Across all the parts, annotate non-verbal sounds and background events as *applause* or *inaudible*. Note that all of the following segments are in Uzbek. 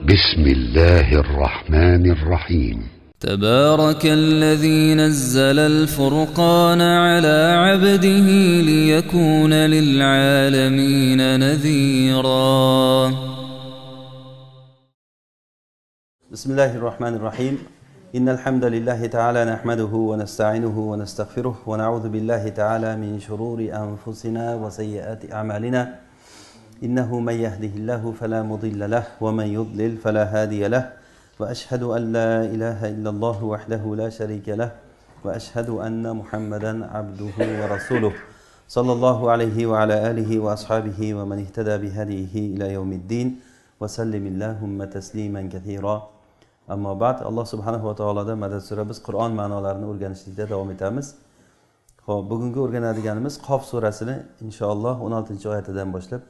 بسم الله الرحمن الرحيم تبارك الذي نزل الفرقان على عبده ليكون للعالمين نذيرا بسم الله الرحمن الرحيم إن الحمد لله تعالى نحمده ونستعينه ونستغفره ونعوذ بالله تعالى من شرور أنفسنا وسيئات أعمالنا إنه من يهده الله فلا مضل له ومن يضلل فلا هادي له وأشهد أن لا إله إلا الله وحده لا شريك له وأشهد أن محمدا عبده ورسوله صلى الله عليه وعلى آله وأصحابه ومن اهتدى بهديه إلى يوم الدين وسلم اللهم تسليما كثيرا أما بعد الله ammo bad alloh subhanahu va taolodan madad so'rab biz qur'on ma'nolarini o'rganishlikda davom etamiz ho'p bugungi o'rganadiganimiz إن شاء الله o'n oltinchi oyatidan boshlab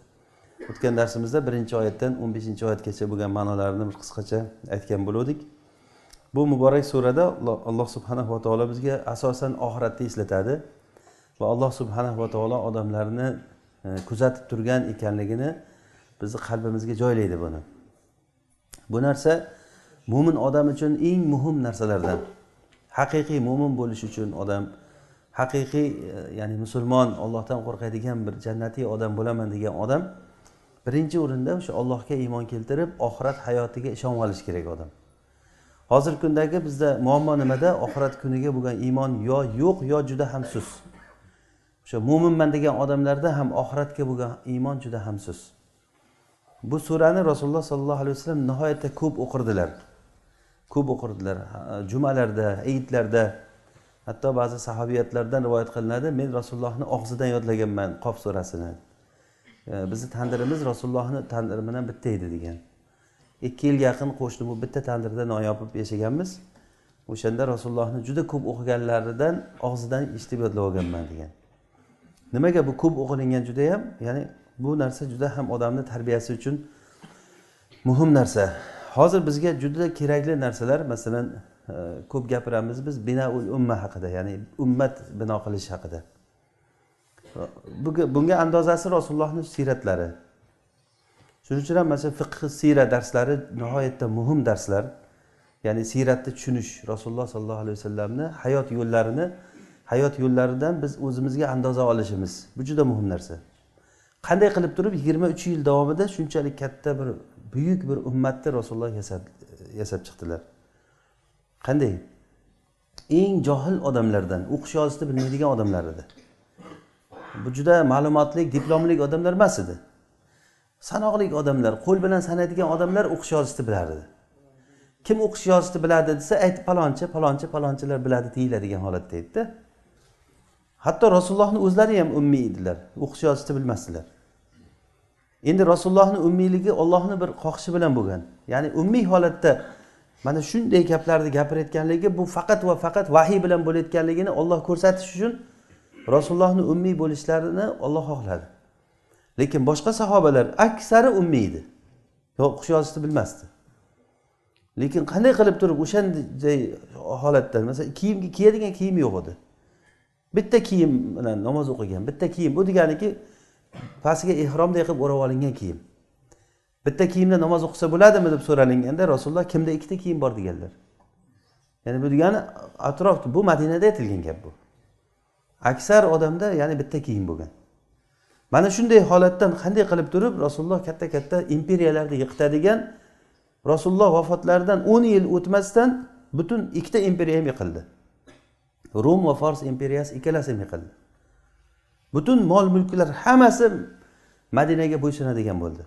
o'tgan darsimizda birinchi oyatdan o'n beshinchi oyatgacha bo'lgan ma'nolarini bir qisqacha aytgan bo'luvdik bu muborak surada alloh subhanahu va taolo bizga asosan oxiratni eslatadi va alloh subhanahu va taolo odamlarni e, kuzatib turgan ekanligini bizni qalbimizga joylaydi buni bu narsa mo'min odam uchun eng muhim narsalardan haqiqiy mo'min bo'lish uchun odam haqiqiy e, ya'ni musulmon ollohdan qo'rqadigan bir jannatiy odam bo'laman degan odam birinchi o'rinda o'sha ollohga iymon keltirib oxirat hayotiga ishonib olish kerak odam hozirgi kundagi bizda muammo nimada oxirat kuniga bo'lgan iymon yo yo'q yo juda ham sust o'sha mo'minman degan odamlarda ham oxiratga bo'lgan iymon juda ham sust bu surani rasululloh sollallohu alayhi vasallam nihoyatda ko'p o'qirdilar ko'p o'qirdilar jumalarda hayitlarda hatto ba'zi sahobiyatlardan rivoyat qilinadi men rasulullohni og'zidan yodlaganman qof surasini bizni tandirimiz rasulullohni tandiri bilan bitta edi degan ikki yilga yaqin qo'shni bu bitta tandirda non yopib yashaganmiz o'shanda rasulullohni juda ko'p o'qiganlaridan og'zidan eshitib yodlab olganman degan nimaga bu ko'p o'qilingan judayam ya'ni bu narsa juda ham odamni tarbiyasi uchun muhim narsa hozir bizga juda kerakli narsalar masalan e, ko'p gapiramiz biz binaul umma haqida ya'ni ummat bino qilish haqida bunga andozasi rasulullohni siyratlari shuning uchun ham masalan fiq siyra darslari nihoyatda muhim darslar ya'ni siyratni tushunish rasululloh sollallohu alayhi vasallamni hayot yo'llarini hayot yo'llaridan biz o'zimizga andoza olishimiz bu juda muhim narsa qanday qilib turib yigirma uch yil davomida shunchalik katta bir buyuk bir ummatni rasululloh yasab chiqdilar qanday eng johil odamlardan o'qish yozishni bilmaydigan odamlar edi bu juda ma'lumotli diplomli odamlar emas edi sanoqli odamlar qo'l bilan sanaydigan odamlar o'qish yozishni bilardi kim o'qish yozishni biladi desa ayt palonchi palonchi palonchilar biladi deyiladigan holatda edida hatto rasulullohni o'zlari ham ummiy edilar o'qish yozishni bilmasdilar endi rasulullohni ummiyligi ollohni bir xohishi bilan bo'lgan ya'ni ummiy holatda mana shunday gaplarni gapirayotganligi bu faqat va faqat vahiy bilan bo'layotganligini olloh ko'rsatish uchun rasulullohni ummiy bo'lishlarini olloh xohladi lekin boshqa sahobalar aksari ummiy edi yo o'qish yozishni bilmasdi lekin qanday qilib turib o'shanday holatda masalan kiyim kiyadigan kiyim yo'q edi bitta kiyim bilan namoz o'qigan bitta kiyim bu deganiki pastiga ehromday qilib o'rab olingan kiyim bitta kiyimda namoz o'qisa bo'ladimi deb so'ralinganda rasululloh kimda ikkita kiyim bor deganlar ya'ni bu degani atrof bu madinada aytilgan gap bu aksar odamda ya'ni bitta kiyim bo'lgan mana shunday holatdan qanday qilib turib rasululloh katta katta imperiyalarni yiqitadigan rasululloh vafotlaridan o'n yil o'tmasdan butun ikkita imperiya ham yiqildi rum va fors imperiyasi ikkalasi ham yiqildi butun mol mulklar hammasi madinaga bo'ysunadigan bo'ldi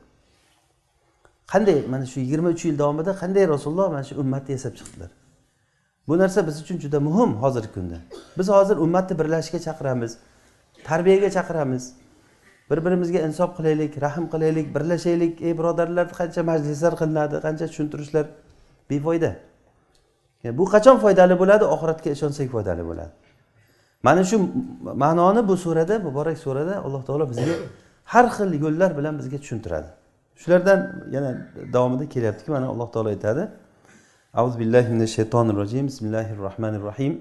qanday mana shu yigirma uch yil davomida qanday rasululloh mana shu ummatni yasab chiqdilar bu narsa biz uchun juda muhim hozirgi kunda biz hozir ummatni birlashishga chaqiramiz tarbiyaga chaqiramiz bir birimizga insof qilaylik rahm qilaylik birlashaylik ey birodarlar qancha majlislar qilinadi qancha tushuntirishlar befoyda bu qachon foydali bo'ladi oxiratga ishonsak foydali bo'ladi mana shu ma'noni bu surada muborak surada alloh taolo bizga har xil yo'llar bilan bizga tushuntiradi shulardan yana davomida kelyaptiki mana alloh taolo aytadi أعوذ بالله من الشيطان الرجيم بسم الله الرحمن الرحيم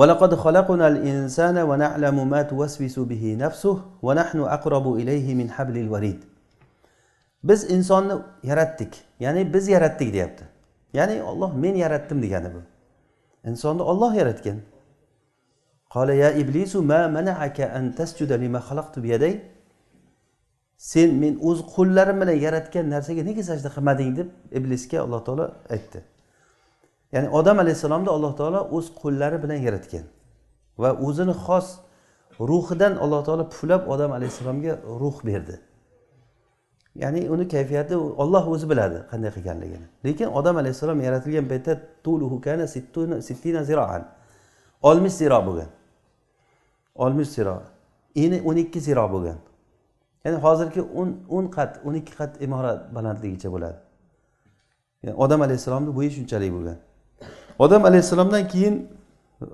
ولقد خلقنا الإنسان ونعلم ما توسوس به نفسه ونحن أقرب إليه من حبل الوريد biz insonni yaratdik ya'ni biz yaratdik deyapti ya'ni olloh men yaratdim degani bu insonni olloh yaratgan قال يا إبليس ما منعك أن تسجد لما خلقت بيدي sen men o'z qo'llarim bilan yaratgan narsaga nega sajda qilmading deb iblisga alloh taolo aytdi ya'ni odam alayhissalomni alloh taolo o'z qo'llari bilan yaratgan va o'zini xos ruhidan alloh taolo puflab odam alayhissalomga ruh berdi ya'ni uni kayfiyati olloh o'zi biladi qanday qilganligini lekin odam alayhissalom yaratilgan paytda oltmish ziro bo'lgan oltmish ziro eni o'n ikki ziro bo'lgan ya'ni hozirgi o'n o'n qat o'n ikki qat imorat balandligicha bo'ladi yani odam alayhissalomni bo'yi shunchalik bo'lgan odam alayhissalomdan keyin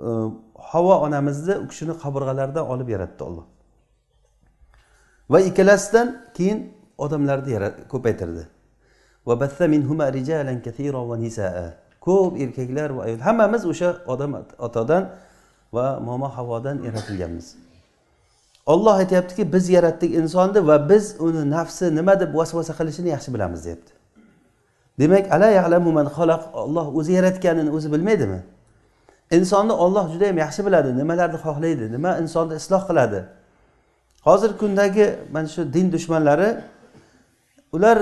e, havo onamizni u kishini qabirg'alaridan olib yaratdi olloh va ikkalasidan keyin odamlarni ko'paytirdi ko'p erkaklar va ayol hammamiz o'sha odam otadan va momo havodan yaratilganmiz olloh aytyaptiki biz yaratdik insonni va biz uni nafsi nima deb vasvasa qilishini yaxshi bilamiz deyapti demak ala yalamu man xalaq olloh o'zi yaratganini o'zi bilmaydimi insonni olloh yam yaxshi biladi nimalarni xohlaydi nima insonni isloh qiladi hozirgi kundagi mana shu din dushmanlari ular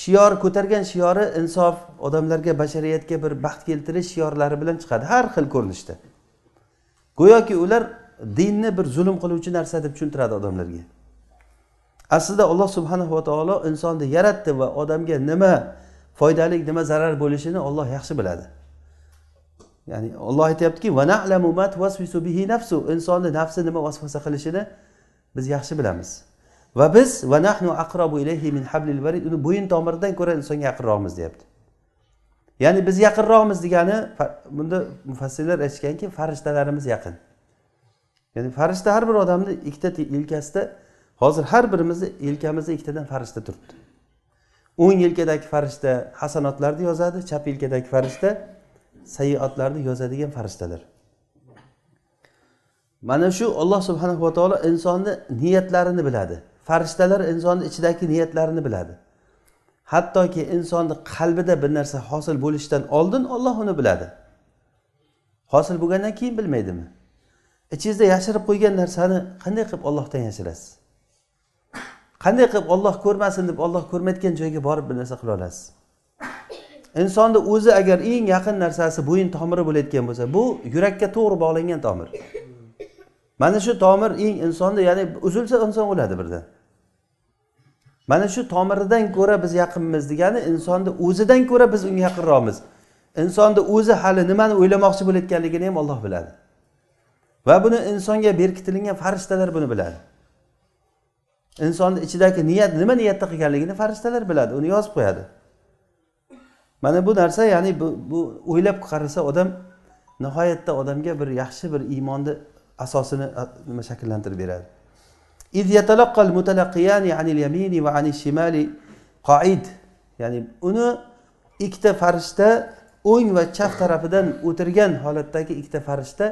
shior ko'targan shiori insof odamlarga bashariyatga bir baxt keltirish shiorlari bilan chiqadi har xil ko'rinishda go'yoki ular dinni bir zulm qiluvchi narsa deb tushuntiradi odamlarga aslida alloh subhanahu va taolo insonni yaratdi va odamga nima foydali nima zarar bo'lishini olloh yaxshi biladi ya'ni olloh aytyaptiki nafsu insonni nafsi nima vasvasa qilishini biz yaxshi bilamiz va biz va nahnu aqrobu ilayhi min hablil varid uni bo'yin tomiridan ko'ra insonga yaqinroqmiz deyapti ya'ni biz yaqinroqmiz degani bunda mufassirlar aytishganki farishtalarimiz yaqin ya'ni farishta har bir odamni ikkita yelkasida hozir har birimizni yelkamizda ikkitadan farishta turibdi o'ng yelkadagi farishta hasanotlarni yozadi chap yelkadagi farishta sayiotlarni yozadigan farishtalar mana shu olloh subhanahu va taolo insonni niyatlarini biladi farishtalar insonni ichidagi niyatlarini biladi hattoki insonni qalbida bir narsa hosil bo'lishidan oldin olloh uni biladi hosil bo'lgandan keyin bilmaydimi ichingizda yashirib qo'ygan narsani qanday qilib ollohdan yashirasiz qanday qilib olloh ko'rmasin deb olloh ko'rmayotgan joyga borib bir narsa qila olasiz insonni o'zi agar eng yaqin narsasi bo'yin tomiri bo'layotgan bo'lsa bu yurakka to'g'ri bog'langan tomir mana shu tomir eng insonni ya'ni uzilsa inson o'ladi birdan mana shu tomiridan ko'ra biz yaqinmiz degani insonni o'zidan ko'ra biz unga yaqinroqmiz insonni o'zi hali nimani o'ylamoqchi bo'layotganligini ham olloh biladi va buni insonga berkitilgan farishtalar buni biladi insonni ichidagi niyat nima niyatda qilganligini farishtalar biladi uni yozib qo'yadi mana bu narsa ya'ni bu, bu o'ylab qarasa odam nihoyatda odamga bir yaxshi bir iymonni asosini nima shakllantirib beradi ya'ni uni ikkita farishta o'ng va chap tarafidan o'tirgan holatdagi ikkita farishta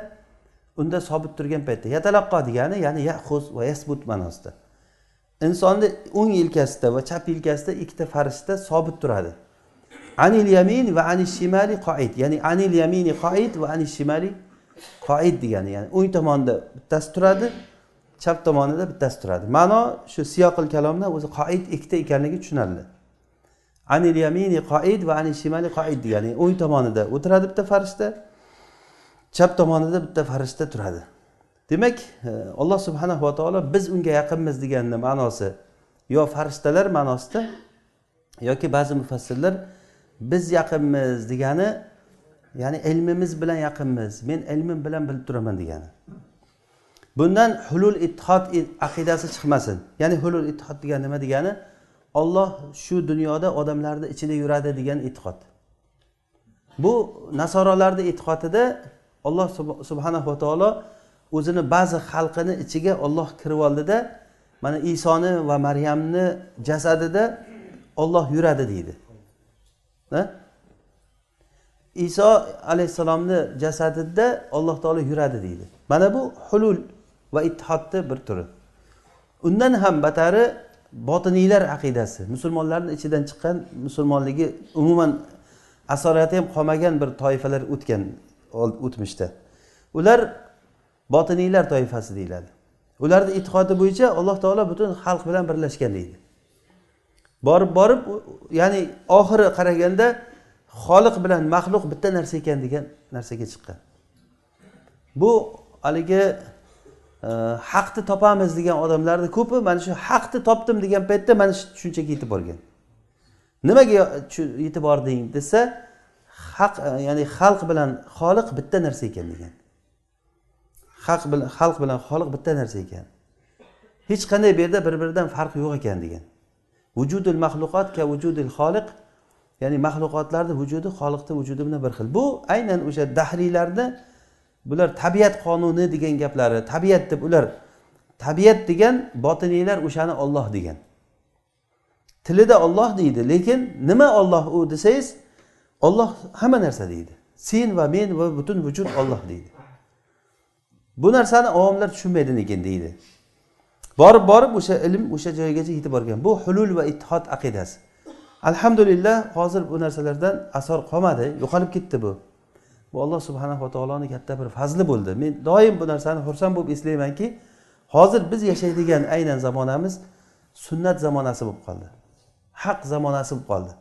unda sobit turgan paytda yatalaqqo degani ya'ni yahuz va yasbut ma'nosida insonni o'ng yelkasida va chap yelkasida ikkita farishta sobit turadi anil yamin va anil shimali qoid ya'ni anil yamini qoid va anil shimali qoid degani ya'ni o'ng tomonida bittasi turadi chap tomonida bittasi turadi ma'no shu siyoqil kalomdan o'zi qoid ikkita ekanligi tushunarli anil yamini qoid va anil shimali qoid degani o'ng tomonida o'tiradi bitta farishta chap tomonida bitta farishta turadi demak e, alloh subhana va taolo biz unga yaqinmiz deganni ma'nosi yo farishtalar ma'nosida yoki ba'zi mufassirlar biz yaqinmiz degani ya'ni ilmimiz bilan yaqinmiz men ilmim bilan bilib turaman degani bundan hulul ittihod aqidasi chiqmasin ya'ni hulul ittihod degani nima degani olloh shu dunyoda odamlarni ichida yuradi degan e'tiqod bu nasorolarni e'tiqodida alloh subhanahu va taolo o'zini ba'zi xalqini ichiga olloh kirib oldida mana isoni va maryamni jasadida olloh yuradi deydi iso alayhissalomni jasadida alloh taolo yuradi deydi mana bu hulul va ittihodni bir turi undan ham batari botiniylar aqidasi musulmonlarni ichidan chiqqan musulmonligi umuman asorati ham qolmagan bir toifalar o'tgan o'tmishda ular botiniylar toifasi deyiladi ularni e'tiqodi bo'yicha alloh taolo butun xalq bilan birlashgan deydi borib borib ya'ni oxiri qaraganda xoliq bilan maxluq bitta narsa ekan degan narsaga chiqqan bu haligi e, haqni topamiz degan odamlarni ko'pi mana shu haqni topdim degan paytda mana shu tushunchaga yetib borgan nimaga yetib bording desa haq e, ya'ni xalq bilan xoliq bitta narsa ekan degan haq bilan xalq bilan xoliq bitta narsa ekan hech qanday bu yerda bir biridan farq yo'q ekan degan vujudul maxluqot ka vujudil xoliq ya'ni maxluqotlarni vujudi xoliqni vujudi bilan bir xil bu aynan o'sha dahriylarni bular tabiat qonuni degan gaplari tabiat deb ular tabiat degan botiniylar o'shani olloh degan tilida olloh deydi lekin nima olloh u desangiz olloh hamma narsa deydi sen va men va butun vujud olloh deydi bu narsani avomlar tushunmaydi lekin deydi borib borib o'sha ilm o'sha joygacha yetib borgan bu hulul va ittihod aqidasi alhamdulillah hozir bu narsalardan asor qolmadi yo'qolib ketdi bu bu alloh subhanava taoloni katta bir fazli bo'ldi men doim bu narsani xursand bo'lib eslaymanki hozir biz yashaydigan aynan zamonamiz sunnat zamonasi bo'lib qoldi haq zamonasi bo'lib qoldi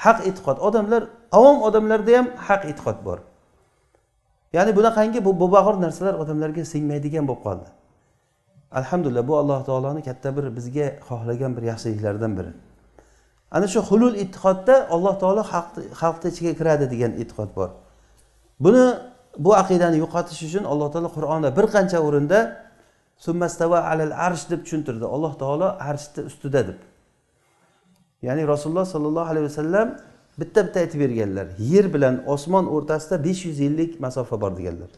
haq e'tiqod odamlar avom odamlarda ham haq e'tiqod bor ya'ni bunaqangi bu bobag'ir narsalar odamlarga singmaydigan bo'lib qoldi alhamdulillah bu alloh taoloni katta bir bizga xohlagan bir yaxshiliklaridan biri ana shu hulul e'tiqodda alloh taolo xalqni ichiga kiradi degan e'tiqod bor buni bu aqidani yo'qotish uchun alloh taolo qur'onda bir qancha o'rinda summastava alal arsh deb tushuntirdi alloh taolo arshni ustida deb ya'ni rasululloh sollallohu alayhi vasallam bitta bitta aytib berganlar yer bilan osmon o'rtasida besh yuz ellik masofa bor deganlar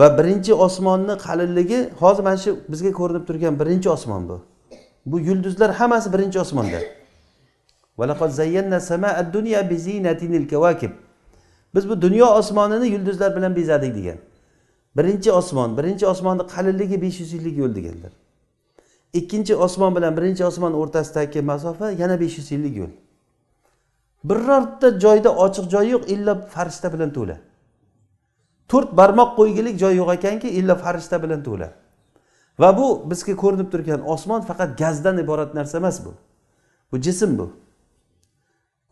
va birinchi osmonni qalinligi hozir mana shu bizga ko'rinib turgan birinchi osmon bu bu yulduzlar hammasi birinchi osmonda biz bu dunyo osmonini yulduzlar bilan bezadik degan birinchi osmon birinchi osmonni qalinligi besh yuz yillik yo'l deganlar ikkinchi osmon bilan birinchi osmon o'rtasidagi masofa yana besh yuz ellik yo'l birorta joyda ochiq joy yo'q illo farishta bilan to'la to'rt barmoq qo'ygilik joy yo'q ekanki illo farishta bilan to'la va bu bizga ko'rinib turgan osmon faqat gazdan iborat narsa emas bu bu jism bu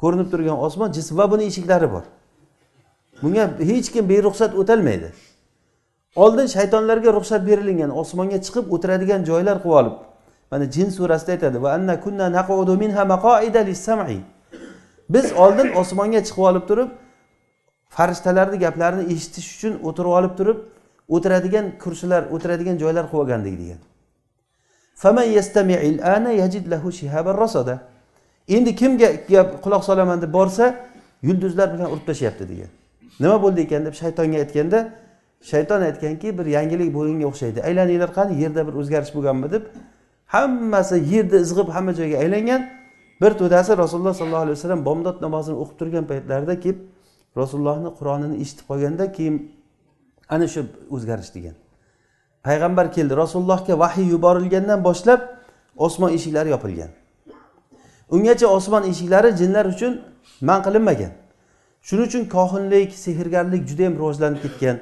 ko'rinib turgan osmon jism va buni eshiklari bor bunga hech kim beruxsat o'tolmaydi oldin shaytonlarga ruxsat berilgan osmonga chiqib o'tiradigan joylar qilib olib mana jin surasida aytadi va biz oldin osmonga chiqib olib turib farishtalarni gaplarini eshitish uchun o'tirib olib turib o'tiradigan kursilar o'tiradigan joylar qilib olgandik degan endi kimga gap quloq solaman deb borsa yulduzlar bilan urib tashlayapti degan nima bo'ldi ekan deb shaytonga aytganda shayton aytganki bir yangilik bo'lganga o'xshaydi aylaninglar qani yerda bir o'zgarish bo'lganmi deb hammasi yerda izg'ib hamma joyga aylangan bir to'dasi rasululloh sollallohu alayhi vasallam bomdod namozini o'qib turgan paytlarida kelib rasulullohni qur'onini eshitib qolganda keyin ana shu o'zgarish degan payg'ambar keldi rasulullohga vahiy yuborilgandan boshlab osmon eshiklari yopilgan ungacha osmon eshiklari jinlar uchun man qilinmagan shuning uchun kohinlik sehrgarlik juda yam rivojlanib ketgan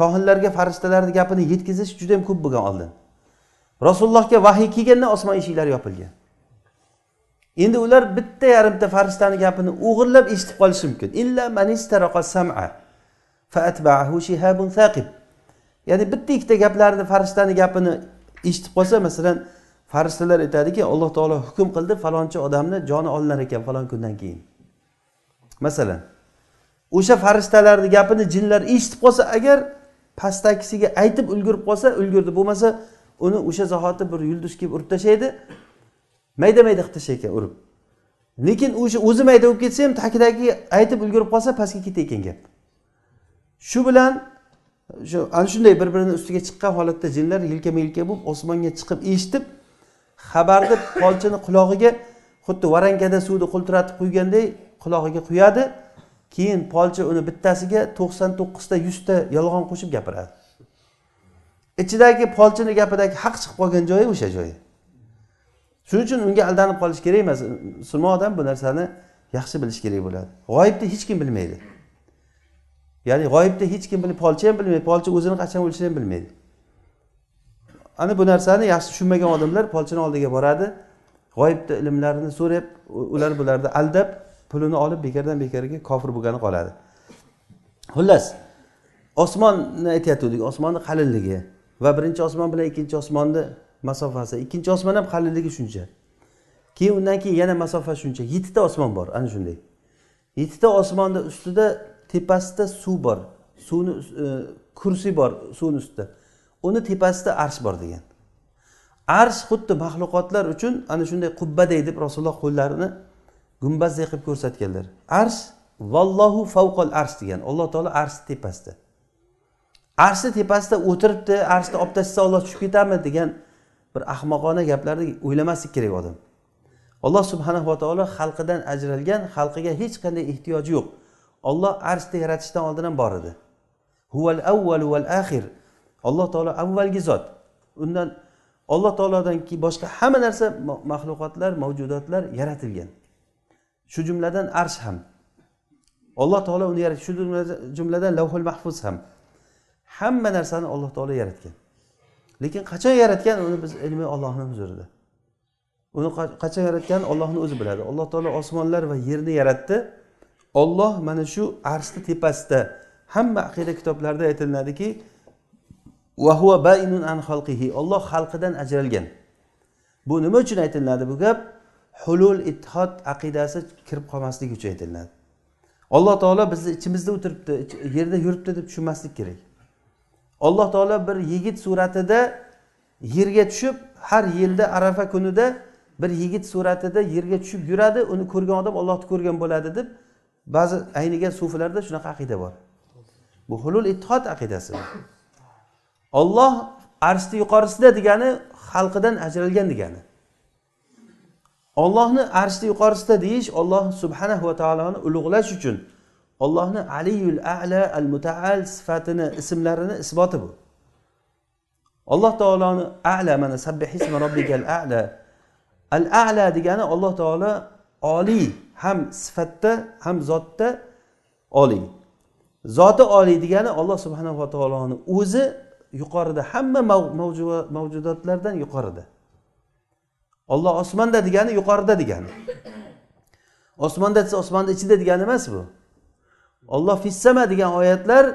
kohinlarga farishtalarni gapini yetkazish juda yam ko'p bo'lgan oldin rasulullohga vahiy kelganda osmon eshiklari yopilgan endi ular bitta yarimta farishtani gapini o'g'irlab eshitib qolishi mumkin illa ya'ni bitta ikkita gaplarni farishtani gapini eshitib qolsa masalan farishtalar aytadiki alloh taolo hukm qildi falonchi odamni joni olinar ekan falon kundan keyin masalan o'sha farishtalarni gapini jinlar eshitib qolsa agar pastdagisiga aytib ulgurib qolsa ulgurdi bo'lmasa uni o'sha zahoti bir yulduz kelib urib tashlaydi mayda mayda qilib tashlay ekan urib lekin o'sha o'zi mayda bo'lib ketsa ham tagidagi aytib ulgurib qolsa pastga ketar ekan gap shu bilan shu ana shunday bir birini ustiga chiqqan holatda jinlar yelkama yelka bo'lib osmonga chiqib eshitib xabarni polchini qulog'iga xuddi varangada suvni qultiratib quyganday qulog'iga quyadi keyin polchi uni bittasiga to'qson to'qqizta yuzta yolg'on qo'shib gapiradi ichidagi polchini gapidagi haq chiqib qolgan joyi o'sha joyi shuning uchun unga aldanib qolish kerak emas musulmon odam bu narsani yaxshi bilish kerak bo'ladi g'oyibni hech kim bilmaydi ya'ni g'oyibni hech kim bilmaydi polchi ham bilmaydi polchi o'zini qachon o'lishini ham bilmaydi ana bu narsani yaxshi tushunmagan odamlar polchini oldiga boradi g'oyibni ilmlarini so'rab ular bularni aldab pulini olib bekardan bekarga kofir bo'lgani qoladi xullas osmonni aytyotgandik osmonni qalinligi va birinchi osmon bilan ikkinchi osmonni masofasi ikkinchi osmon ham qalinligi shuncha keyin undan keyin yana masofa shuncha yettita osmon bor ana shunday yettita osmonni ustida tepasida suv bor suvni e, kursiy bor suvni ustida uni tepasida arsh bor degan arsh xuddi maxluqotlar uchun ana shunday qubbaday deb rasululloh qo'llarini gumbazday qilib ko'rsatganlar arsh vallohu favqol arsh degan alloh taolo arshni tepasida arshni tepasida o'tiribdi arshni olib tashlasa olloh tushib ketadimi degan bir ahmoqona gaplarni o'ylamaslik kerak odam alloh subhanava taolo xalqidan ajralgan xalqiga hech qanday ehtiyoji yo'q olloh arshni yaratishdan oldin ham bor edi huval avval val axir alloh taolo avvalgi zot undan alloh taolodan keyin boshqa hamma narsa maxluqotlar mavjudotlar yaratilgan shu jumladan arsh ham alloh taolo uni yaratgan shu jumladan lavhul mahfuz ham hamma narsani alloh taolo yaratgan lekin qachon yaratgan uni biz ilmi ollohni huzurida uni qachon yaratgan ollohni o'zi biladi alloh taolo osmonlar va yerni yaratdi olloh mana shu arshni tepasida hamma aqida kitoblarida aytilinadiki olloh xalqidan ajralgan bu nima uchun aytilinadi bu gap hulul ittihod aqidasi kirib qolmasligi uchun aytilinadi alloh taolo bizni ichimizda o'tiribdi yerda yuribdi deb tushunmaslik kerak alloh taolo bir yigit suratida yerga tushib har yilda arafa kunida bir yigit suratida yerga tushib yuradi uni ko'rgan odam ollohni ko'rgan bo'ladi deb ba'zi aynigan sufilarda shunaqa aqida bor bu hulul ittihod aqidasi olloh arshni yuqorisida degani xalqidan ajralgan degani ollohni arshni yuqorisida deyish olloh subhanahu va taoloni ulug'lash uchun ollohni aliyul ala al mutaal sifatini ismlarini isboti bu alloh taoloni ala mana sabbihisma robbikal ala al ala degani alloh taolo oliy ham sifatda ham zotda oliy zoti oliy degani alloh subhanava taoloni o'zi yuqorida hamma mavjudotlardan yuqorida olloh osmonda degani yuqorida degani osmonda desa osmonni ichida degani emas bu olloh fissama degan oyatlar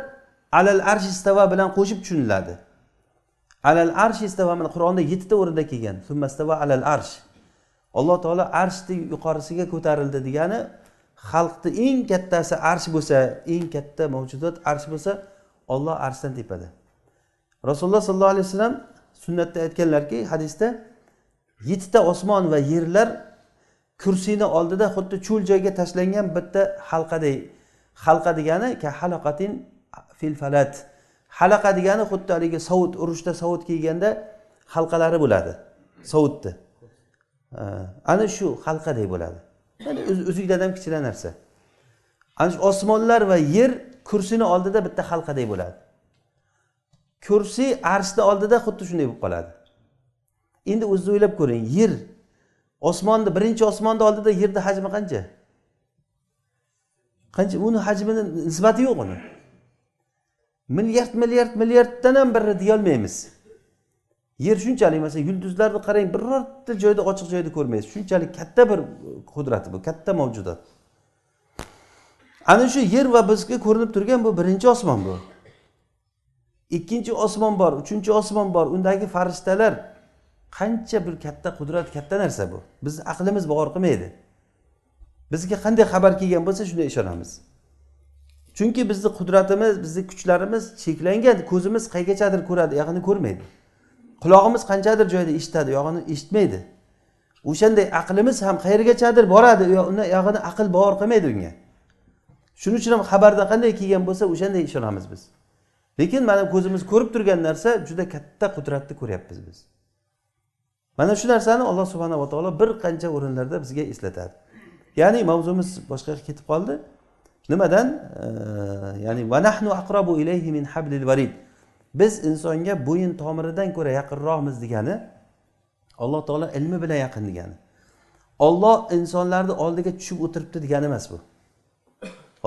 alal arsh istava bilan qo'shib tushuniladi alal arsh istava mana qur'onda yettita o'rinda kelgan summastava alal arsh alloh taolo arshni yuqorisiga ko'tarildi degani xalqni eng kattasi arsh bo'lsa eng katta mavjudot arsh bo'lsa olloh arshdan tepadi rasululloh sollallohu alayhi vasallam sunnatda aytganlarki hadisda yettita osmon va yerlar kursini oldida xuddi cho'l joyga tashlangan bitta halqaday halqa degani ka halaqatin fil falat halaqa degani xuddi haligi sovut urushda sovut kiyganda halqalari bo'ladi sovutni ana shu halqadek bo'ladi ya'ni ham kichkina narsa ana shu osmonlar va yer kursini oldida bitta halqadek bo'ladi kursi arshni oldida xuddi shunday bo'lib qoladi endi o'zingiz o'ylab ko'ring yer osmonni birinchi osmonni oldida yerni hajmi qancha qancha uni hajmini nisbati yo'q uni milliard milliard milliarddan ham birini deyolmaymiz yer shunchalik masalan yulduzlarni qarang birorta joyda ochiq joyda ko'rmaysiz shunchalik katta bir qudrati bu katta mavjudot ana shu yer va bizga ko'rinib turgan bu birinchi osmon bu ikkinchi osmon bor uchinchi osmon bor undagi farishtalar qancha bir katta qudrat katta narsa bu bizni aqlimiz bog'or qilmaydi bizga qanday xabar kelgan bo'lsa shunday ishonamiz chunki bizni qudratimiz bizni kuchlarimiz cheklangan ko'zimiz qaygachadir ko'radi yoqni ko'rmaydi qulog'imiz qanchadir joyda eshitadi yog'ini eshitmaydi o'shanday aqlimiz ham qayergachadir boradi yog'ini aql bovar qilmaydi unga shuning uchun ham xabarda qanday kelgan bo'lsa o'shanday ishonamiz biz lekin mana ko'zimiz ko'rib turgan narsa juda katta qudratni ko'ryapmiz biz mana shu narsani alloh subhanava taolo bir qancha o'rinlarda bizga eslatadi ya'ni mavzumiz yoqqa ketib qoldi nimadan ya'ni va nahnu aqrabu ilayhi min hablil varid biz insonga bo'yin tomiridan ko'ra yaqinroqmiz degani alloh taolo ilmi bilan yaqin degani olloh insonlarni oldiga tushib o'tiribdi degani emas bu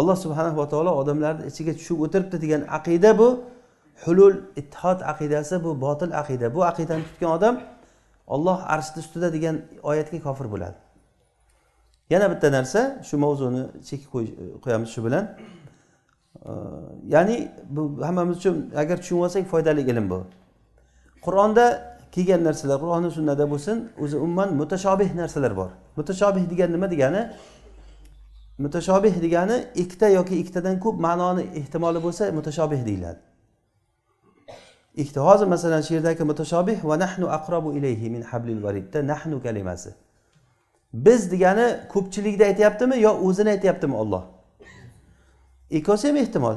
alloh subhanahu va taolo odamlarni ichiga tushib o'tiribdi degan aqida bu hulul ittihod aqidasi bu botil aqida bu aqidani tutgan odam olloh arshni ustida degan oyatga kofir bo'ladi yana bitta narsa shu mavzuni chekib qo'yamiz shu bilan ya'ni bu hammamiz uchun agar tushunib olsak foydali ilm bu qur'onda kelgan narsalar qur'oni sunnada bo'lsin o'zi umuman mutashobih narsalar bor mutashobih degan nima degani mutashobih degani ikkita yoki ikkitadan ko'p ma'noni ehtimoli bo'lsa mutashobih deyiladi ikkita hozir masalan shu yerdagi mutashobih va nahnu aqrobu ilayhi min hablil varidda nahnu kalimasi biz degani ko'pchilikda aytyaptimi yo o'zini aytyaptimi olloh ikkosi ham ehtimol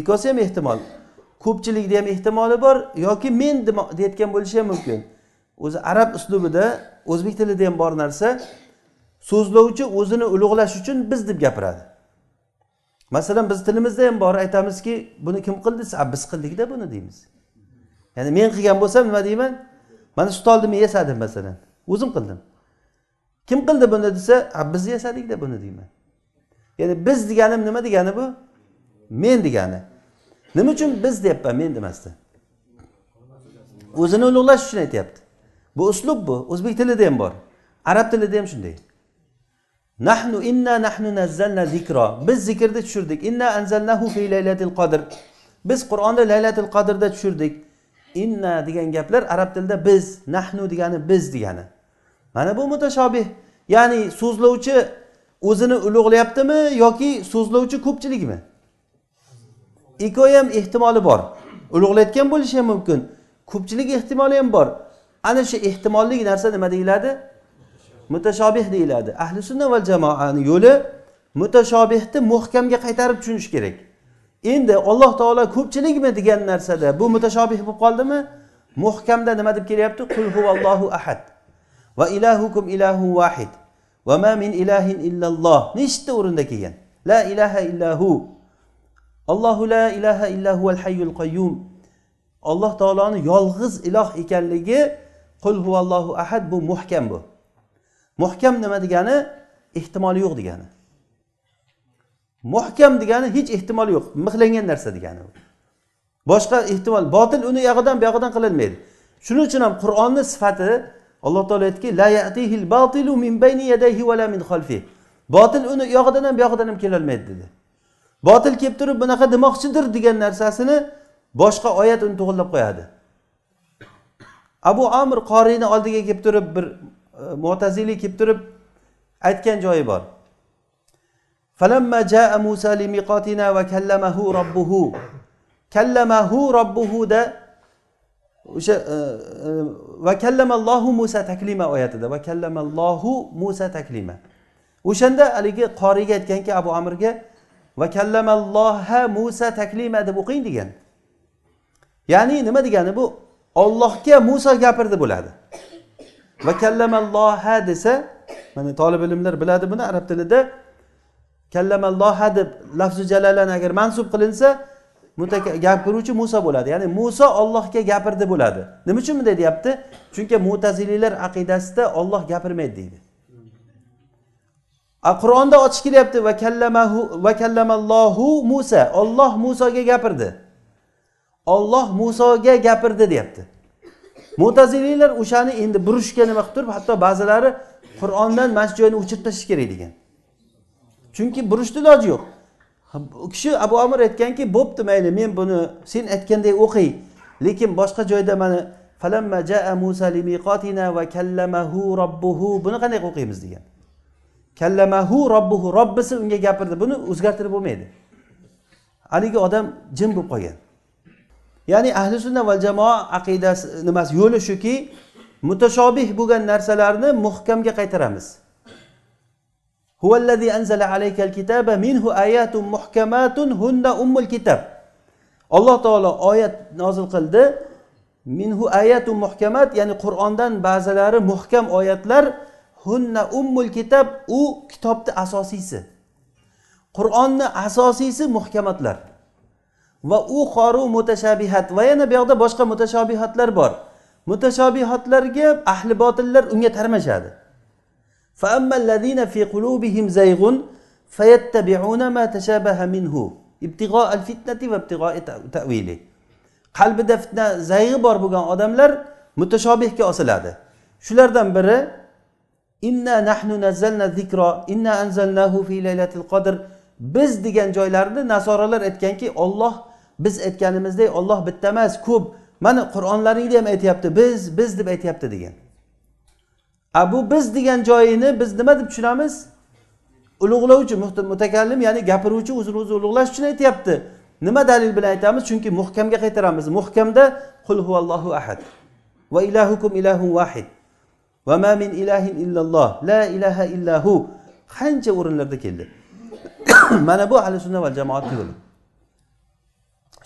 ikkosi ham ehtimol ko'pchilikni ham ehtimoli bor yoki men deyotgan bo'lishi ham mumkin o'zi arab uslubida o'zbek tilida ham bor narsa so'zlovchi o'zini ulug'lash uchun biz deb gapiradi masalan biz tilimizda ham bor aytamizki buni kim qildi desa biz qildikda buni deymiz ya'ni men qilgan bo'lsam nima deyman mana sut oldim yesadim masalan o'zim qildim kim qildi buni desa biz yasadikda buni deyman ya'ni biz deganim nima degani bu men degani nima uchun biz deyapman men demasdan o'zini ulug'lash uchun aytyapti bu uslub bu o'zbek tilida ham bor arab tilida ham shunday nahnu inna nahnu nazzalna zikro biz zikrni tushirdik inna anzalnahu fi laylatil qadr biz qur'onni laylatil qadrda tushirdik inna degan gaplar arab tilida biz nahnu degani biz degani mana bu mutashobih ya'ni so'zlovchi o'zini ulug'layaptimi yoki so'zlovchi ko'pchilikmi ikkovi ham ehtimoli bor ulug'layotgan bo'lishi ham mumkin ko'pchilik ehtimoli ham bor ana shu ehtimolli narsa nima deyiladi mutashobih deyiladi ahli sunna va jamoani yo'li mutashobihni muhkamga qaytarib tushunish kerak endi alloh taolo ko'pchilikmi degan narsada bu mutashobih bo'lib qoldimi muhkamda nima deb kelyapti qul huvallohu ahad va ilahukum ilahu vahid va ma min ilahin illalloh nechta o'rinda kelgan la ilaha illahu allohu la ilaha illahu al hayyul qayyum alloh taoloni yolg'iz iloh ekanligi qul huvallohu ahad bu muhkam bu muhkam nima degani ehtimoli yo'q degani muhkam degani hech ehtimoli yo'q mixlangan narsa degani boshqa ehtimol botil uni bu yog'idan qilinmaydi shuning uchun ham qur'onni sifati alloh taolo aytdiki la yatihil batilu min bayni yadayhi va la min xalfi botil uni u yog'idan ham bu yog'idan ham kelolmaydi dedi botil kelib turib bunaqa demoqchidir degan narsasini boshqa oyat uni to'g'irlab qo'yadi abu amir qoriyni oldiga kelib turib bir e, mo'taziliy kelib turib aytgan joyi bor فلما جاء موسى لميقاتنا وكلمه ربه كلمه ربه ده o'sha e, e, va kallamallohu musa taklima oyatida va kallamallohu musa taklima o'shanda haligi qoriga aytganki abu amirga va kallamalloha musa taklima deb o'qing degan ya'ni nima degani bu ollohga muso gapirdi bo'ladi va kallamalloha desa mana tolib ilmlar biladi buni arab tilida kallamalloha deb lafzi jalalani agar mansub qilinsa gapiruvchi muso bo'ladi ya'ni muso ollohga gapirdi bo'ladi nima uchun bunday deyapti chunki mutaziliylar aqidasida olloh gapirmaydi deydi qur'onda ochiq kelyapti va kallamahu va kallamallohu musa olloh musoga gapirdi olloh musoga gapirdi deyapti mutazililar o'shani endi burishga nima qilib turib hatto ba'zilari qur'ondan mana shu joyni o'chirib tashlash kerak degan chunki burishni iloji yo'q u kishi abu amir aytganki bo'pti mayli men buni sen aytganday o'qiy lekin boshqa joyda mana falamma jaa musa limiqotina va kallamahu robbuhu buni qanday o'qiymiz degan kallamahu robbuhu robbisi unga gapirdi buni o'zgartirib bo'lmaydi haligi odam jim bo'lib qolgan ya'ni ahli sunna va jamoa aqidasi nimasi yo'li shuki mutashobih bo'lgan narsalarni muhkamga qaytaramiz huvallazi anzala alaykal kitaba minhu ayatun muhkamatun hunna ummul kitab alloh taolo oyat nozil qildi minhu ayatu muhkamat ya'ni qur'ondan ba'zilari muhkam oyatlar hunna ummul kitab u kitobni asosiysi qur'onni asosiysi muhkamatlar va u qoru mutashabihat va yana bu yoqda boshqa mutashobihatlar bor mutashobihatlarga ahli botillar unga tarmashadi فأما الذين في قلوبهم زيغ فيتبعون ما تشابه منه ابتغاء الفتنة وابتغاء تأويله qalbida fitna zayg'i bor bo'lgan odamlar mutashobihga osiladi shulardan biri inna nahnu nazzalna zikro inna anzalnahu fi laylatil qadr biz degan joylarni nasoralar aytganki olloh biz aytganimizdek olloh bitta emas ko'p mana qur'onlaringda ham aytyapti biz biz deb aytyapti degan a bu biz degan joyini biz nima deb tushunamiz ulug'lovchi mutakallim ya'ni gapiruvchi o'zini o'zi ulug'lash uchun aytyapti nima dalil bilan aytamiz chunki muhkamga qaytaramiz muhkamda qul huvallohu ahad va ilahukum ilahu vahid va ma min ilahin illalloh la ilaha illahu qancha o'rinlarda keldi *coughs* mana bu ahli sunna va jamoat yo'li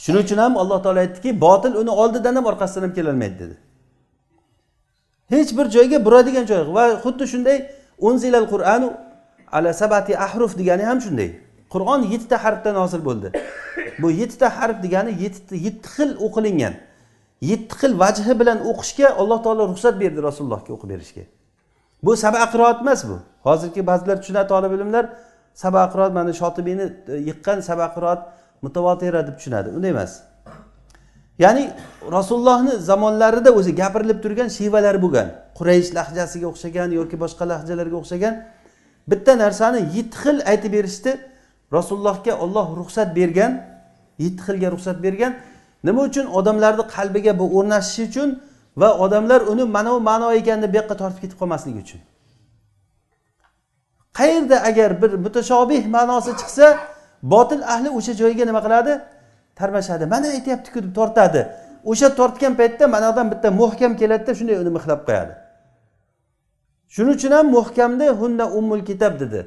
shuning uchun ham alloh taolo aytdiki botil uni oldidan ham orqasidan ham kelolmaydi dedi hech bir joyga buradigan joyi va xuddi shunday unzilal qur'anu ala sabati ahruf degani ham shunday qur'on yettita harfda nozil bo'ldi bu yettita harf degani yetti yetti xil o'qilingan yetti xil vajhi bilan o'qishga alloh taolo ruxsat berdi rasulullohga o'qib berishga bu saba qiroat emas bu hozirgi ba'zilar tushunadi tolib ilmlar saba qiroat mana shotibiyni e, yiqqan saba qiroat mutavotira deb tushunadi unday emas ya'ni rasulullohni zamonlarida o'zi gapirilib turgan shivalar bo'lgan quraysh lahjasiga o'xshagan yoki boshqa lahjalarga o'xshagan bitta narsani yetti xil aytib berishdi rasulullohga olloh ruxsat bergan yetti xilga ruxsat bergan nima uchun odamlarni qalbiga bu o'rnashishi uchun va odamlar uni mana bu ma'no ekan deb bu yoqqa tortib ketib qolmasligi uchun qayerda agar bir mutashobih ma'nosi chiqsa botil ahli o'sha joyga nima qiladi tarmashadi mana aytyaptiku deb tortadi o'sha tortgan paytda manadan bitta muhkam keladida shunday uni mixlab qo'yadi shuning uchun ham muhkamni hunna ummul kitab dedi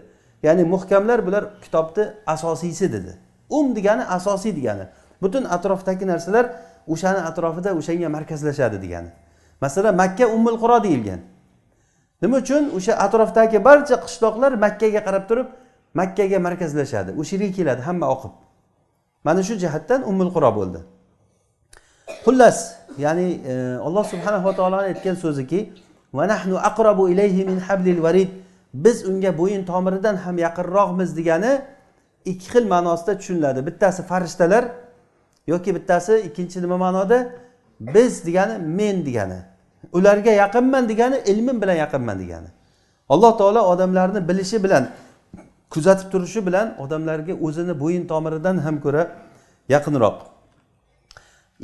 ya'ni muhkamlar bular kitobni asosiysi dedi um degani asosiy degani butun atrofdagi narsalar o'shani atrofida o'shanga markazlashadi degani masalan makka ummul quro deyilgan nima uchun o'sha atrofdagi barcha qishloqlar makkaga qarab turib makkaga markazlashadi o'sha yerga keladi hamma oqib mana shu jihatdan ummul quro bo'ldi xullas ya'ni e, alloh subhanava taoloni aytgan so'ziki va nahnu aqrabu ilayhi min hablil biz unga bo'yin tomiridan ham yaqinroqmiz degani ikki xil ma'nosida tushuniladi bittasi farishtalar yoki bittasi ikkinchi nima ma'noda biz degani men degani ularga yaqinman degani ilmim bilan yaqinman degani alloh taolo odamlarni bilishi bilan kuzatib turishi bilan odamlarga o'zini bo'yin tomiridan ham ko'ra yaqinroq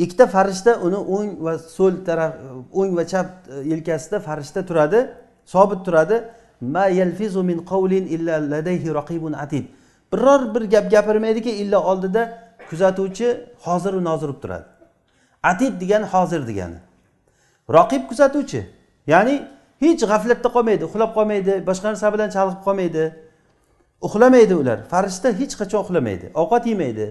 ikkita farishta uni o'ng va so'l taraf o'ng va chap e, yelkasida farishta turadi sobit turadi ma yalfizu min qawlin illa ladayhi raqibun atid biror bir gap gapirmaydiki illa oldida kuzatuvchi hoziru nozir bo'lib turadi atid degani hozir degani roqib kuzatuvchi ya'ni hech g'aflatda qolmaydi uxlab qolmaydi boshqa narsa bilan chalg'ib qolmaydi uxlamaydi ular farishta hech qachon uxlamaydi ovqat yemaydi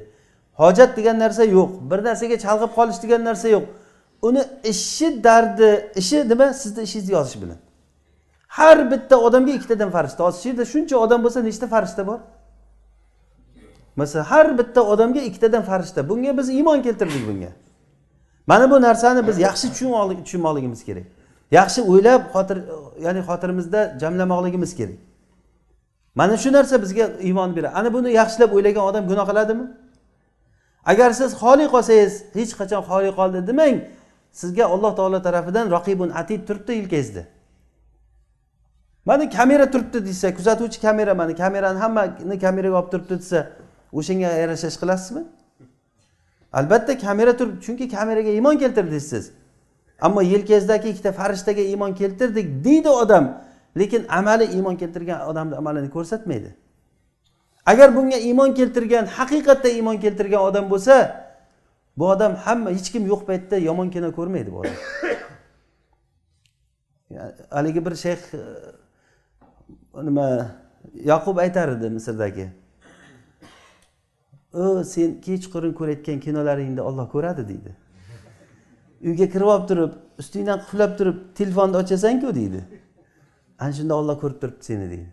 hojat degan narsa yo'q bir narsaga chalg'ib qolish degan narsa yo'q uni ishi dardi ishi nima sizni ishingizni yozish bilan har bitta odamga ikkitadan farishta hozir shu yerda shuncha odam bo'lsa nechta farishta bor masalan har bitta odamga ikkitadan farishta bunga biz iymon keltirdik bunga mana bu narsani biz yaxshi tushunmoqligimiz kerak yaxshi o'ylab xotir ya'ni xotirimizda jamlamoqligimiz kerak mana shu narsa bizga iymon beradi ana buni yaxshilab o'ylagan odam gunoh qiladimi agar siz xoli qolsangiz hech qachon xoli qoldi demang sizga alloh taolo tarafidan raqibun atid turibdi yelkangizda mana kamera turibdi desa kuzatuvchi kamera mana kamerani hammani kameraga olib turibdi desa o'shanga yarasha ish qilasizmi albatta kamera turib chunki kameraga iymon keltirdingiz siz ammo yelkangizdagi ikkita farishtaga iymon keltirdik deydi odam lekin amali iymon keltirgan odamni amalini ko'rsatmaydi agar bunga iymon keltirgan haqiqatda iymon keltirgan odam bo'lsa bu odam hamma hech kim yo'q paytda yomon kino ko'rmaydi bu odam haligi bir shayx e, nima yoqub aytar edi misrdagi o sen kechqurun ko'rayotgan kinolaringni olloh ko'radi deydi uyga kirib olib turib ustingdan quflab turib telefonni ochasanku deydi ana shunda olloh ko'rib turibdi seni deydi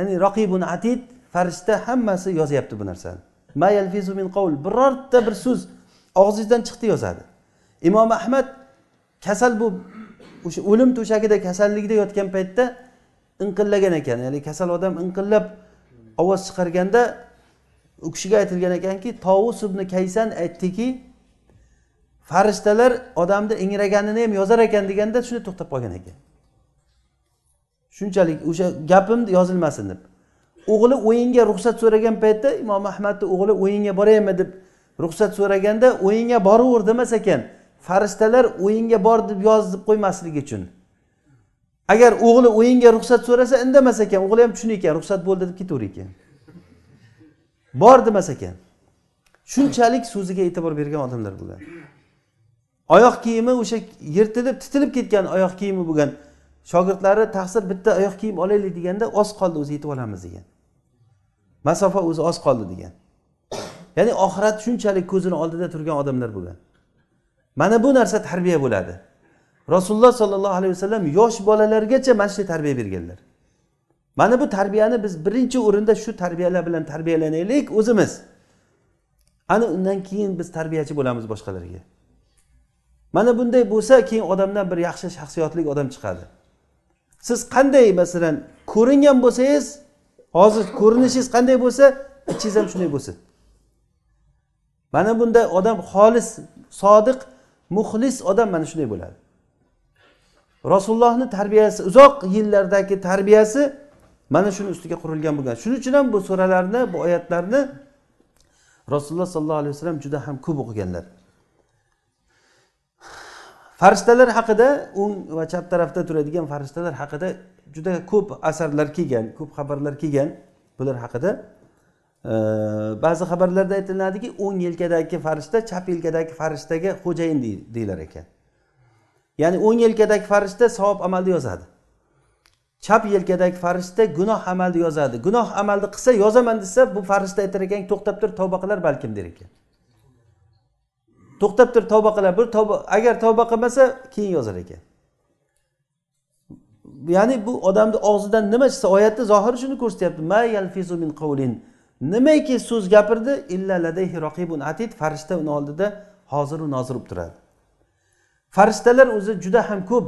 ya'ni roqibun atid farishta hammasi yozyapti bu narsani min qavl birorta bir so'z og'zingizdan chiqdi yozadi imom ahmad kasal bu o'sha o'lim to'shagida kasallikda yotgan paytda inqillagan ekan ya'ni kasal odam inqillab ovoz chiqarganda u kishiga aytilgan ekanki tovus ibn kaysan aytdiki farishtalar odamni ingraganini ham yozar ekan deganda shunday to'xtab qolgan ekan shunchalik o'sha gapimni yozilmasin deb o'g'li o'yinga ruxsat so'ragan paytda imom ahmadni o'g'li o'yinga boraymi deb ruxsat so'raganda o'yinga boraver demas ekan farishtalar o'yinga bor deb yozib qo'ymasligi uchun agar o'g'li o'yinga ruxsat so'rasa indamas ekan o'g'li ham tushunar ekan ruxsat bo'ldi deb ketaver ekan bor demas ekan shunchalik so'ziga e'tibor bergan odamlar bo'lgan oyoq kiyimi o'sha yirtilib titilib ketgan oyoq kiyimi bo'lgan shogirdlari taqsir bitta oyoq kiyim olaylik deganda oz qoldi o'zi yetib olamiz degan masofa o'zi oz qoldi degan ya'ni oxirat shunchalik ko'zini oldida turgan odamlar bo'lgan mana bu narsa tarbiya bo'ladi rasululloh sollallohu alayhi vasallam yosh bolalargacha mana shunday tarbiya berganlar mana bu tarbiyani biz birinchi o'rinda shu tarbiyalar bilan tarbiyalanaylik o'zimiz ana undan keyin biz tarbiyachi bo'lamiz boshqalarga mana bunday bo'lsa keyin odamdan bir yaxshi shaxsiyatli odam chiqadi siz qanday masalan ko'ringan bo'lsangiz hozir ko'rinishingiz qanday bo'lsa ichingiz ham shunday bo'lsin mana bunday odam xolis sodiq muxlis odam mana shunday bo'ladi rasulullohni tarbiyasi uzoq yillardagi tarbiyasi mana shuni ustiga qurilgan bo'lgan shuning uchun ham bu suralarni bu oyatlarni rasululloh sollallohu alayhi vasallam juda ham ko'p o'qiganlar farishtalar haqida o'ng va chap tarafda turadigan farishtalar haqida juda ko'p asarlar kelgan ko'p xabarlar kelgan bular haqida ba'zi xabarlarda aytiladiki o'ng yelkadagi farishta chap yelkadagi farishtaga xo'jayin deyilar ekan ya'ni o'ng yelkadagi farishta savob amalni yozadi chap yelkadagi farishta gunoh amalni yozadi gunoh amalni qilsa yozaman desa bu farishta aytar ekan to'xtab tur tavba qilar balkim der ekan to'xtab turib tavba qiladi bir tavba agar tavba qilmasa keyin yozar ekan ya'ni bu odamni og'zidan nima chiqsa oyatni zohiri shuni ko'rsatyapti min nimaki so'z gapirdi illa ladayhi raqibun atid farishta uni oldida hoziru nozir bo'lib turadi farishtalar o'zi juda ham ko'p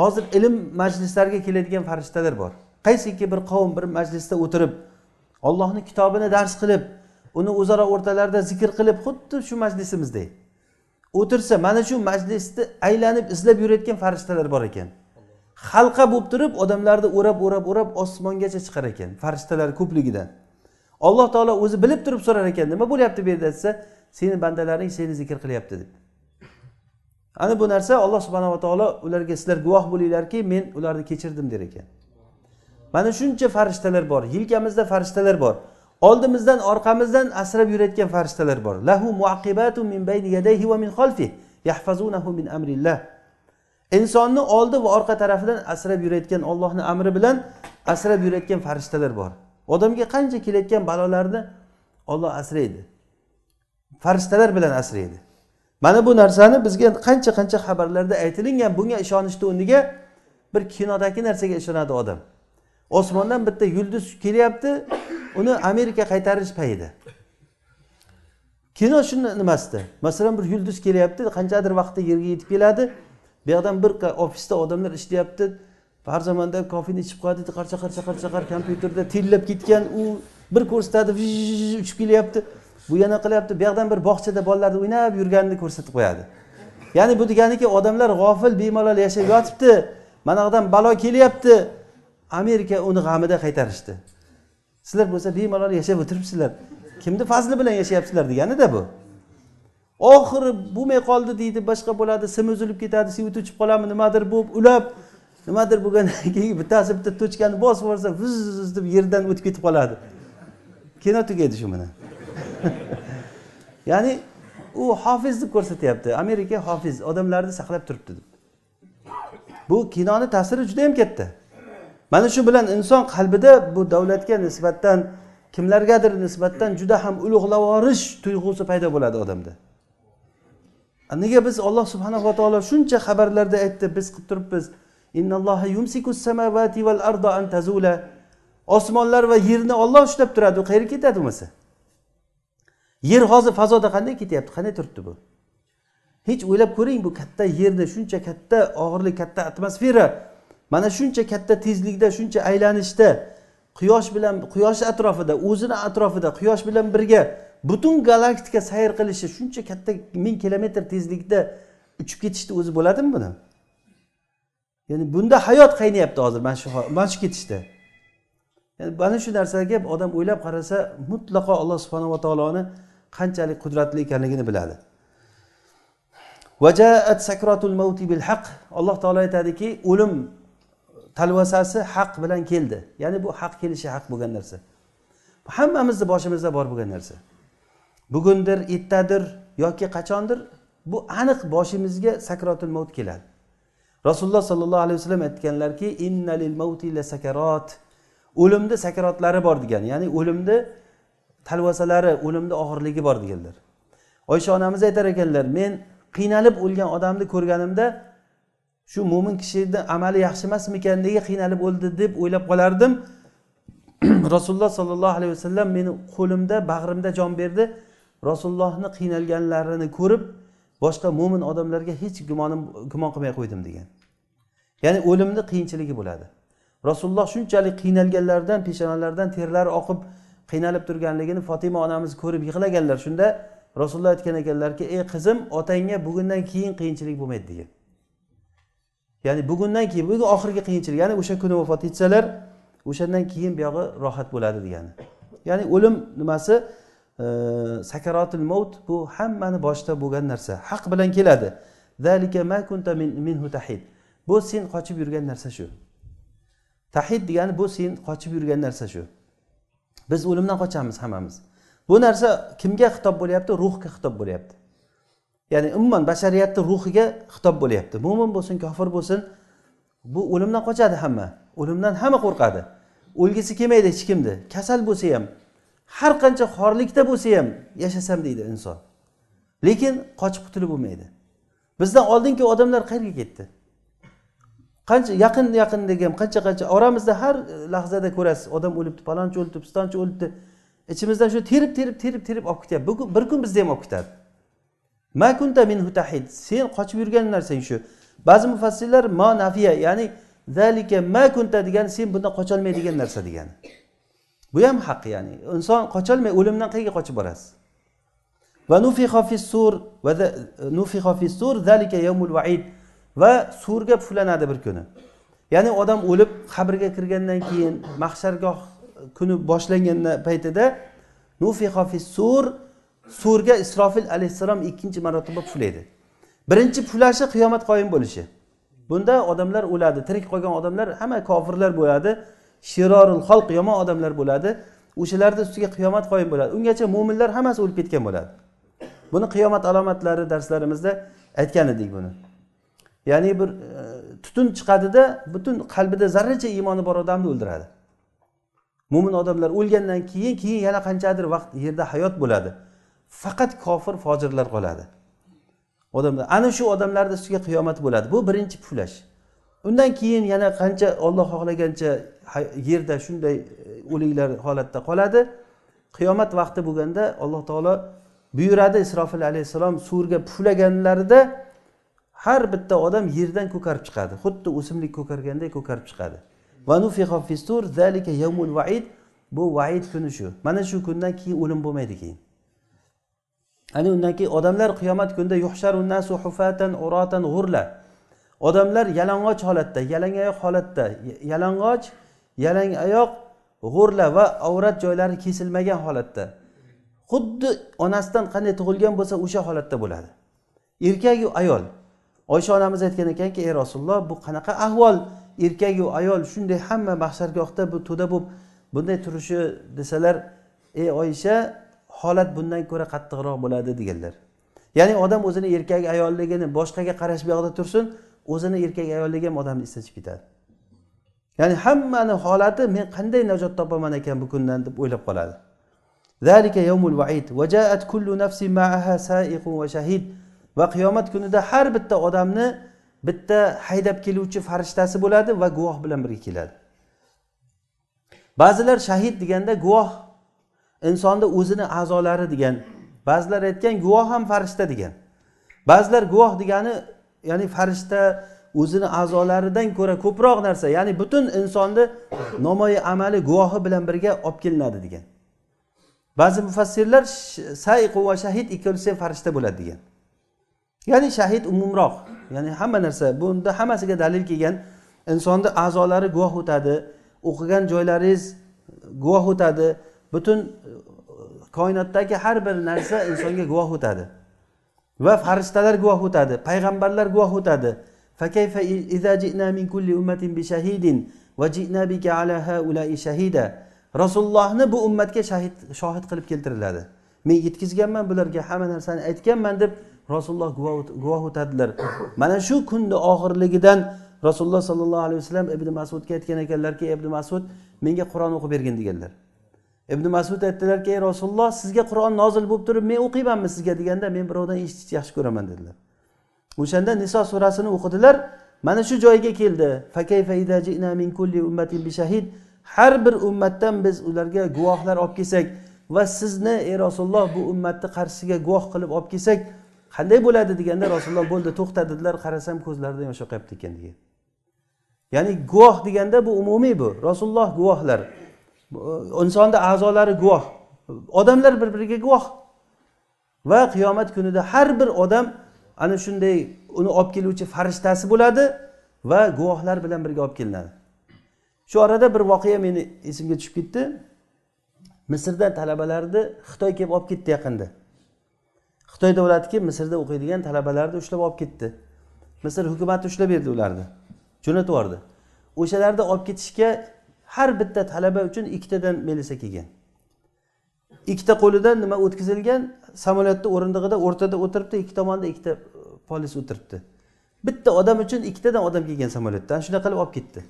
hozir ilm majlislariga keladigan farishtalar bor qaysiki bir qavm bir majlisda o'tirib ollohni kitobini dars qilib uni o'zaro o'rtalarida zikr qilib xuddi shu majlisimizdek o'tirsa mana shu majlisni aylanib izlab yurayotgan farishtalar bor ekan halqa bo'lib turib odamlarni o'rab o'rab o'rab osmongacha chiqar ekan farishtalar ko'pligidan alloh taolo o'zi bilib turib so'rar ekan nima bo'lyapti bu yerda desa seni bandalaring seni zikr qilyapti deb ana bu narsa alloh subhanava taolo ularga sizlar guvoh bo'linglarki men ularni kechirdim der ekan mana shuncha farishtalar bor yelkamizda farishtalar bor oldimizdan orqamizdan asrab yurayotgan farishtalar bor lahu muaqibatu min bayni yadayhi va min yahfazunahu amrillah insonni oldi va orqa tarafidan asrab yurayotgan ollohni amri bilan asrab yurayotgan farishtalar bor odamga qancha kelayotgan balolarni olloh asraydi farishtalar bilan asraydi mana bu narsani bizga qancha qancha xabarlarda aytilingan bunga ishonishni o'rniga bir kinodagi narsaga ishonadi odam osmondan bitta yulduz kelyapti uni amerika qaytarish payti kino shuni nimasida masalan bir yulduz kelyapti qanchadir vaqtda yerga yetib keladi bu yoqdan bir ofisda odamlar ishlayapti har zamonda kofeni ichib qo'yadi qarcha qarcha qarcha kompyuterda tellab ketgan u bir ko'rsatadi uchib kelyapti bu yana qilyapti bu yoqdan bir bog'chada bolalarni o'ynab yurganini ko'rsatib qo'yadi ya'ni bu deganiki odamlar g'ofil bemalol yashab yotibdi mana yoqdan balo kelyapti amerika uni g'amida qaytarishdi sizlar bo'lsa bemalol yashab o'tiribsizlar kimni fazli bilan yashayapsizlar deganida bu oxiri bo'lmay qoldi deydi boshqa bo'ladi sim uzilib ketadi svt o'chib qolami nimadir bo'lib ulab nimadir bo'lgandan *laughs* keyin bittasi bitta tochkani bosib yuborsa viz deb yerdan o'tib ketib qoladi kino tugaydi shu bilan *laughs* ya'ni u hofiz deb ko'rsatyapti amerika hofiz odamlarni saqlab turibdi deb bu kinoni ta'siri juda katta mana shu bilan inson qalbida bu davlatga nisbatan kimlargadir nisbatan juda ham ulug'lavorish tuyg'usi paydo bo'ladi odamda nega biz olloh subhanava taolo shuncha xabarlarda aytdi biz qilib turibmiz osmonlar va yerni olloh ushlab turadi u qayerga ketadi bo'lmasa yer hozir fazoda qanday ketyapti qanday turibdi bu hech o'ylab ko'ring bu katta yerni shuncha katta og'irlik katta atmosfera mana shuncha katta tezlikda shuncha aylanishda quyosh bilan quyosh atrofida o'zini atrofida quyosh bilan birga butun galaktika sayr qilishi shuncha katta ming kilometr tezlikda uchib ketishni o'zi bo'ladimi buni ya'ni bunda hayot qaynayapti hozir mana shu mana shu ketishda ya'ni mana shu narsaga odam o'ylab qarasa mutlaqo alloh subhanava taoloni qanchalik qudratli ekanligini biladi vajaat sakrotul mavti bil haq alloh taolo aytadiki o'lim talvasasi haq bilan keldi ya'ni bu haq kelishi haq bo'lgan narsa bu hammamizni boshimizda bor bo'lgan narsa bugundir ertadir yoki qachondir bu aniq boshimizga sakrotil mavt keladi rasululloh sollallohu alayhi vasallam aytganlarki innalil mavti la sakarot o'limni sakarotlari bor degan ya'ni o'limni talvasalari o'limni og'irligi bor deganlar oysha onamiz aytar ekanlar men qiynalib o'lgan odamni ko'rganimda shu mo'min kishini amali yaxshi emasmikan nega qiynalib o'ldi deb o'ylab qolardim *clears throat* rasululloh sollallohu alayhi vasallam meni qo'limda bag'rimda jon berdi rasulullohni qiynalganlarini ko'rib boshqa mo'min odamlarga hech gumonim gumon qilmay qo'ydim degan ya'ni o'limni qiyinchiligi bo'ladi rasululloh shunchalik qiynalganlaridan peshonalaridan terlari oqib qiynalib turganligini fotima onamiz ko'rib yig'laganlar shunda rasululloh aytgan ekanlarki ey qizim otangga bugundan keyin qiyinchilik bo'lmaydi degan ya'ni bugundan keyin bugun oxirgi qiyinchilik ya'ni o'sha kuni vafot etsalar o'shandan keyin buyog'i rohat bo'ladi degani ya'ni o'lim nimasi sakaratil mavt bu hammani boshida bo'lgan narsa haq bilan keladi minhu tahid bu sen qochib yurgan narsa shu tahid degani bu sen qochib yurgan narsa shu biz o'limdan qochamiz hammamiz bu narsa kimga xitob bo'lyapti ruhga xitob bo'lyapti ya'ni umuman bashariyatni ruhiga xitob bo'lyapti mo'min bo'lsin kofir bo'lsin bu o'limdan qochadi hamma o'limdan hamma qo'rqadi o'lgisi kelmaydi hech kimni kasal bo'lsa ham har qancha xorlikda bo'lsa ham yashasam deydi inson lekin qochib qutulib bo'lmaydi bizdan oldingi odamlar qayerga ketdi qancha yaqin yaqin degan qancha qancha oramizda har lahzada ko'rasiz odam o'libdi palonchi o'libdi pistonchi o'libdi ichimizdan shu terib terib terib terib olib ketyapti bir kun bizni ham olib ketadi makunta minhu tahid sen qochib yurgan narsang shu ba'zi mufassirlar ma nafiya ya'ni zalika ma kunta degani sen bundan qocholmaydigan narsa degani bu ham haq ya'ni inson qocholmay o'limdan qayerga qochib borasiz va nufiha sur zalika yawmul vaid va surga puflanadi bir kuni ya'ni odam o'lib qabrga kirgandan keyin mahshargoh kuni boshlangan paytida nufiha sur surga isrofil alayhissalom ikkinchi marotaba puflaydi birinchi puflashi qiyomat qoyim bo'lishi bunda odamlar o'ladi tirik qolgan odamlar hamma kofirlar bo'ladi shirorul xalq yomon odamlar bo'ladi o'shalarni ustiga qiyomat qoyim bo'ladi ungacha mo'minlar hammasi o'lib ketgan bo'ladi buni qiyomat alomatlari darslarimizda aytgan edik buni ya'ni bir e, tutun chiqadida butun qalbida zarracha iymoni bor odamni o'ldiradi mo'min odamlar o'lgandan keyin keyin yana qanchadir vaqt yerda hayot bo'ladi faqat kofir fojirlar qoladi odamlar ana shu odamlarni ustiga qiyomat bo'ladi bu birinchi puflash undan keyin yana qancha olloh xohlagancha yerda shunday e, o'liklar holatda qoladi qiyomat vaqti bo'lganda alloh taolo buyuradi isrofil alayhissalom surga puflaganlarida har bitta odam yerdan ko'karib chiqadi xuddi o'simlik ko'karganday ko'karib chiqadi bu vaid kuni shu mana shu kundan keyin o'lim bo'lmaydi keyin ana undan keyin odamlar qiyomat kunida nasu hufatan uratan g'urla odamlar yalang'och holatda yalang oyoq holatda yalang'och yalang oyoq g'urla va avrat joylari kesilmagan holatda xuddi onasidan qanday tug'ilgan bo'lsa o'sha holatda bo'ladi erkaku ayol oysha onamiz aytgan ekanki ey rasululloh bu qanaqa ahvol erkaku ayol shunday hamma mahshargohda bu to'da bo'lib bunday turishi desalar ey oysha holat bundan ko'ra qattiqroq bo'ladi deganlar ya'ni odam o'zini erkak ayolligini boshqaga qarash buyoqda tursin o'zini erkak ayolligi ham odamni esdan chiqib ketadi ya'ni hammani holati men qanday najot topaman ekan bu kundan deb o'ylab qoladi va qiyomat kunida har bitta odamni bitta haydab keluvchi farishtasi bo'ladi va guvoh bilan birga keladi ba'zilar shahid deganda guvoh insonni o'zini a'zolari degan ba'zilar aytgan guvoh ham farishta degan ba'zilar guvoh degani ya'ni farishta o'zini a'zolaridan ko'ra ko'proq narsa ya'ni butun insonni nomoyi amali guvohi bilan birga olib kelinadi degan ba'zi mufassirlar sayqu va shahid ikkalasi ham farishta bo'ladi degan ya'ni shahid umumroq ya'ni hamma narsa bunda hammasiga dalil kelgan insonni a'zolari guvoh o'tadi o'qigan joylaringiz guvoh o'tadi butun e, koinotdagi har bir narsa insonga guvoh o'tadi va farishtalar guvoh o'tadi payg'ambarlar guvoh o'tadi rasulullohni bu ummatga shahid shohid qilib keltiriladi men yetkazganman bularga hamma narsani aytganman deb rasululloh guvoh o'tadilar mana shu kunni oxirligidan rasululloh sollallohu alayhi vasallam ibn masudga aytgan ekanlarki ibn masud menga qur'on o'qib bergin deganlar ibn masud aytdilarki ey rasululloh sizga qur'on nozil bo'lib turib men o'qiymanmi sizga deganda men birovdan eshitishni yaxshi ko'raman dedilar o'shanda niso surasini o'qidilar mana shu joyga keldi har bir ummatdan biz ularga guvohlar olib kelsak va sizni ey rasululloh bu ummatni qarshisiga guvoh qilib olib kelsak qanday bo'ladi deganda rasululloh bo'ldi to'xta dedilar qarasam ko'zlarida yosh oqyapti ekan degan ya'ni guvoh deganda bu umumiy bu rasululloh guvohlar insonni a'zolari guvoh odamlar bir biriga guvoh va qiyomat kunida har bir odam ana shunday uni olib keluvchi farishtasi bo'ladi va guvohlar bilan birga olib kelinadi shu orada bir voqea meni esimga tushib ketdi misrdan talabalarni xitoy kelib olib ketdi yaqinda xitoy davlati kelib misrda o'qiydigan talabalarni ushlab olib ketdi misr hukumati ushlab berdi ularni jo'natib yubordi o'shalarni olib ketishga har bitta talaba uchun ikkitadan melisa kelgan ikkita qo'lidan nima o'tkazilgan samolyotni o'rindig'ida o'rtada o'tiribdi ikki tomonda ikkita e, polis o'tiribdi bitta odam uchun ikkitadan odam kelgan samolyotda ana shunaqa qilib olib ketdi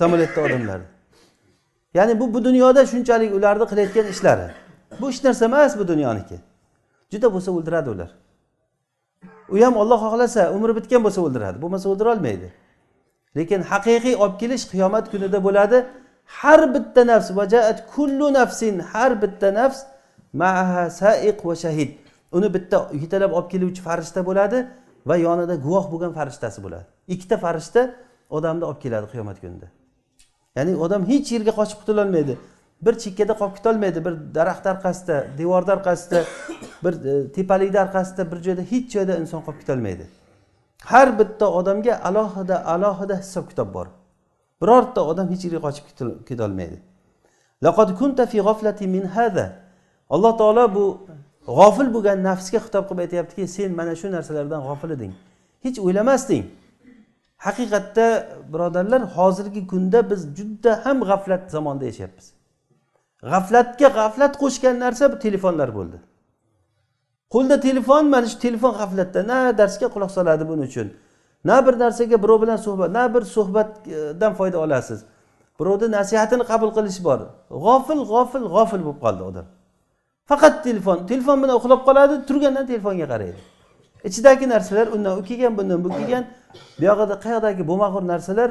samolyotda odamlarni ya'ni bu bu dunyoda shunchalik ularni qilayotgan ishlari bu hech narsa emas bu dunyoniki juda bo'lsa o'ldiradi ular u ham olloh xohlasa umri bitgan bo'lsa o'ldiradi bo'lmasa o'ldira olmaydi lekin haqiqiy olib kelish qiyomat kunida bo'ladi har bitta nafs vajaat kullu nafsin har bitta nafs maaha saiq va shahid uni bitta yetalab olib keluvchi farishta bo'ladi va yonida guvoh bo'lgan farishtasi bo'ladi ikkita farishta odamni olib keladi qiyomat kunida ya'ni odam hech yerga qochib qutulolmaydi bir chekkada qolib ketolmaydi bir daraxt orqasida devorni orqasida bir e, tepalikni orqasida bir joyda hech joyda inson qolib ketolmaydi har bitta odamga alohida alohida hisob kitob bor birorta odam hech yerga qochib ketolmaydi laqad kunta fi min alloh taolo bu g'ofil bo'lgan nafsga xitob qilib aytyaptiki sen mana shu narsalardan g'ofil eding hech o'ylamasding haqiqatda birodarlar hozirgi kunda biz juda ham g'aflat zamonda yashayapmiz g'aflatga g'aflat qo'shgan narsa bu telefonlar bo'ldi qo'lda telefon mana shu telefon g'aflatda na darsga quloq soladi buning uchun na bir narsaga birov bilan suhbat na bir suhbatdan foyda olasiz birovni nasihatini qabul qilish bor g'ofil g'ofil g'ofil bo'lib qoldi odam faqat telefon telefon bilan uxlab qoladi turgandan telefonga qaraydi ichidagi narsalar undan u kelgan bundan bu kelgan buyog'ida qayoqdagi bo'lmag'ur narsalar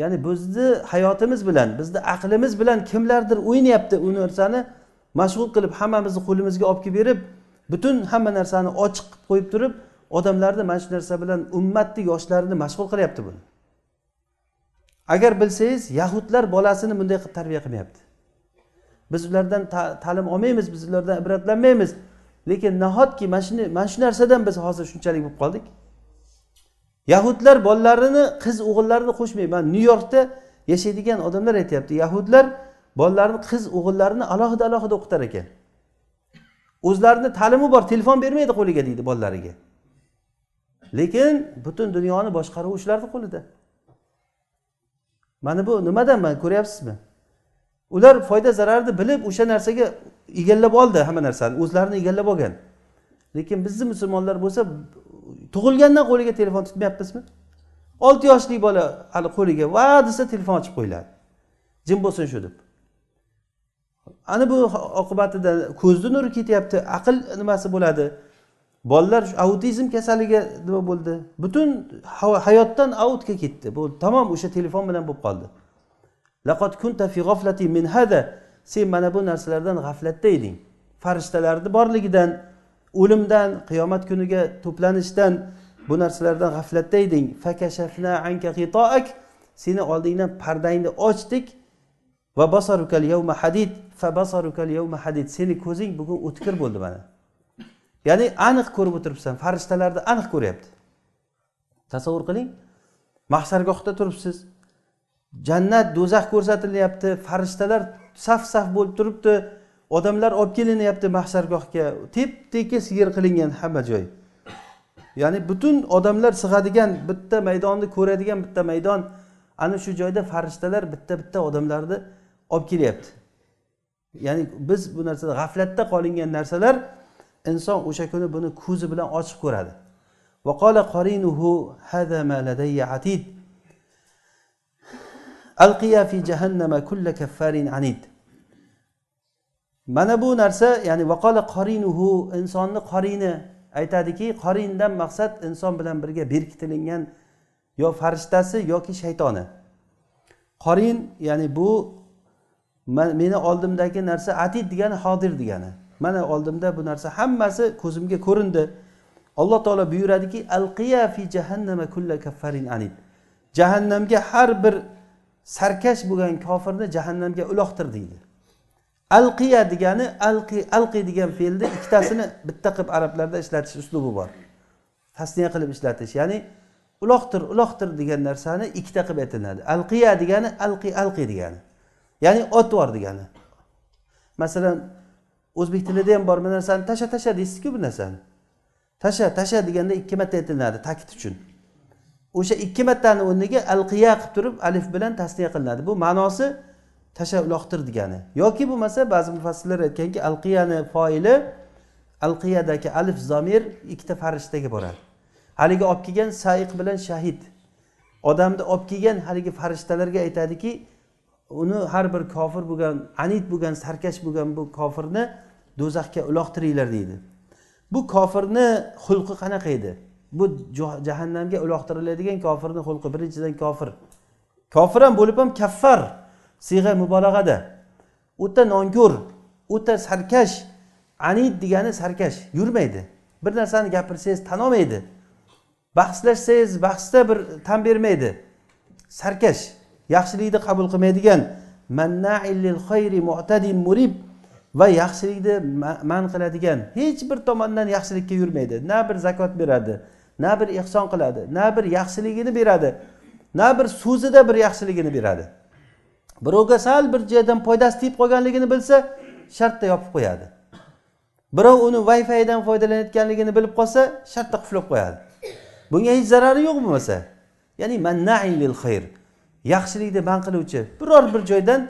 ya'ni bizni hayotimiz bilan bizni aqlimiz bilan kimlardir o'ynayapti u narsani mashg'ul qilib hammamizni qo'limizga olib kelib berib butun hamma narsani ochiq qilib qo'yib turib odamlarni mana shu narsa bilan ummatni yoshlarini mashg'ul qilyapti buni agar bilsangiz yahudlar bolasini bunday qilib tarbiya qilmayapti biz ulardan ta'lim olmaymiz biz ulardan ibratlanmaymiz lekin nahotki mana shuni mana shu narsadan biz hozir shunchalik bo'lib qoldik yahudlar bolalarini qiz o'g'illarini qo'shmay mana nyu yorkda yashaydigan odamlar aytyapti yahudlar bolalarini qiz o'g'illarini alohida alohida o'qitar ekan o'zlarini ta'limi bor telefon bermaydi qo'liga deydi bolalariga lekin butun dunyoni boshqaruvi ularni qo'lida mana bu nimadan mana ko'ryapsizmi ular foyda zararni bilib o'sha narsaga egallab oldi hamma narsani o'zlarini egallab olgan lekin bizni musulmonlar bo'lsa tug'ilgandan qo'liga telefon tutmayapmizmi olti yoshli bola hali qo'liga va desa telefon ochib qo'yiladi jim bo'lsin shu deb ana bu oqibatida ko'zni nuri ketyapti aql nimasi bo'ladi bolalar autizm kasaliga nima bo'ldi butun hayotdan autga ketdi bu tamom o'sha telefon bilan bo'lib qoldi min hada sen mana bu narsalardan g'aflatda eding farishtalarni borligidan o'limdan qiyomat kuniga to'planishdan bu narsalardan g'aflatda eding fakashafna anka seni oldingdan pardangni ochdik va basarukal yavma hadid seni ko'zing bugun o'tkir bo'ldi mana ya'ni aniq ko'rib o'tiribsan farishtalarni aniq ko'ryapti tasavvur qiling mahsargohda turibsiz jannat do'zax ko'rsatilyapti farishtalar saf saf bo'lib turibdi odamlar olib kelinyapti mahsargohga tep tekis yer qilingan hamma joy ya'ni butun odamlar sig'adigan bitta maydonni ko'radigan bitta maydon ana shu joyda farishtalar bitta bitta odamlarni olib kelyapti ya'ni biz bu narsada g'aflatda qolingan narsalar inson o'sha kuni buni ko'zi bilan ochib ko'radi mana bu narsa ya'ni vaqola qorinuhu insonni qorini aytadiki qorindan maqsad inson bilan birga berkitilingan yo farishtasi yoki shaytoni qorin ya'ni bu meni oldimdagi narsa atid degani hozir degani mana oldimda bu narsa hammasi ko'zimga ko'rindi alloh taolo buyuradiki alqiya fi jahannama kulla kaffarin anid jahannamga har bir sarkash bo'lgan kofirni jahannamga uloqtir deydi alqiya degani alqi alqi degan fe'lni ikkitasini bitta qilib arablarda ishlatish uslubi bor tasniya qilib ishlatish ya'ni uloqtir uloqtir degan narsani ikkita qilib aytiladi alqiya degani alqi alqi degani ya'ni ot bor degani masalan o'zbek tilida ham bor bu narsani tasha tasha deysizku bu narsani tasha tasha deganda ikki marta aytilinadi ta'kid uchun o'sha ikki martani o'rniga alqiya qilib turib alif bilan tasniya qilinadi bu ma'nosi tasha uloqtir degani yoki bo'lmasa ba'zi mufassirlar aytganki alqiyani foili alqiyadagi alif zomir ikkita farishtaga boradi haligi olib kelgan saiq bilan shahid odamni olib kelgan haligi farishtalarga aytadiki uni har bir kofir bo'lgan anit bo'lgan sarkash bo'lgan bu kofirni do'zaxga uloqtiringlar deydi bu kofirni xulqi qanaqa edi bu jahannamga uloqtiriladigan kofirni xulqi birinchidan kofir kofir ham bo'lib ham kaffar siyg'a mubolag'ada o'ta nonko'r o'ta sarkash anid degani sarkash yurmaydi bir narsani gapirsangiz tan olmaydi bahslashsangiz bahsda bir tan bermaydi sarkash yaxshilikni qabul qilmaydigan murib va yaxshilikni man qiladigan hech bir tomondan yaxshilikka yurmaydi na bir zakot beradi na bir ehson qiladi na bir yaxshiligini beradi na bir so'zida bir yaxshiligini beradi birovga sal bir joydan foydasi tegib qolganligini bilsa shartta yopib qo'yadi birov uni wi fidan foydalanayotganligini bilib qolsa shartta quflab qo'yadi bunga hech zarari yo'q bo'lmasa ya'ni mannaillil xayr yaxshilikni man qiluvchi biror bir joydan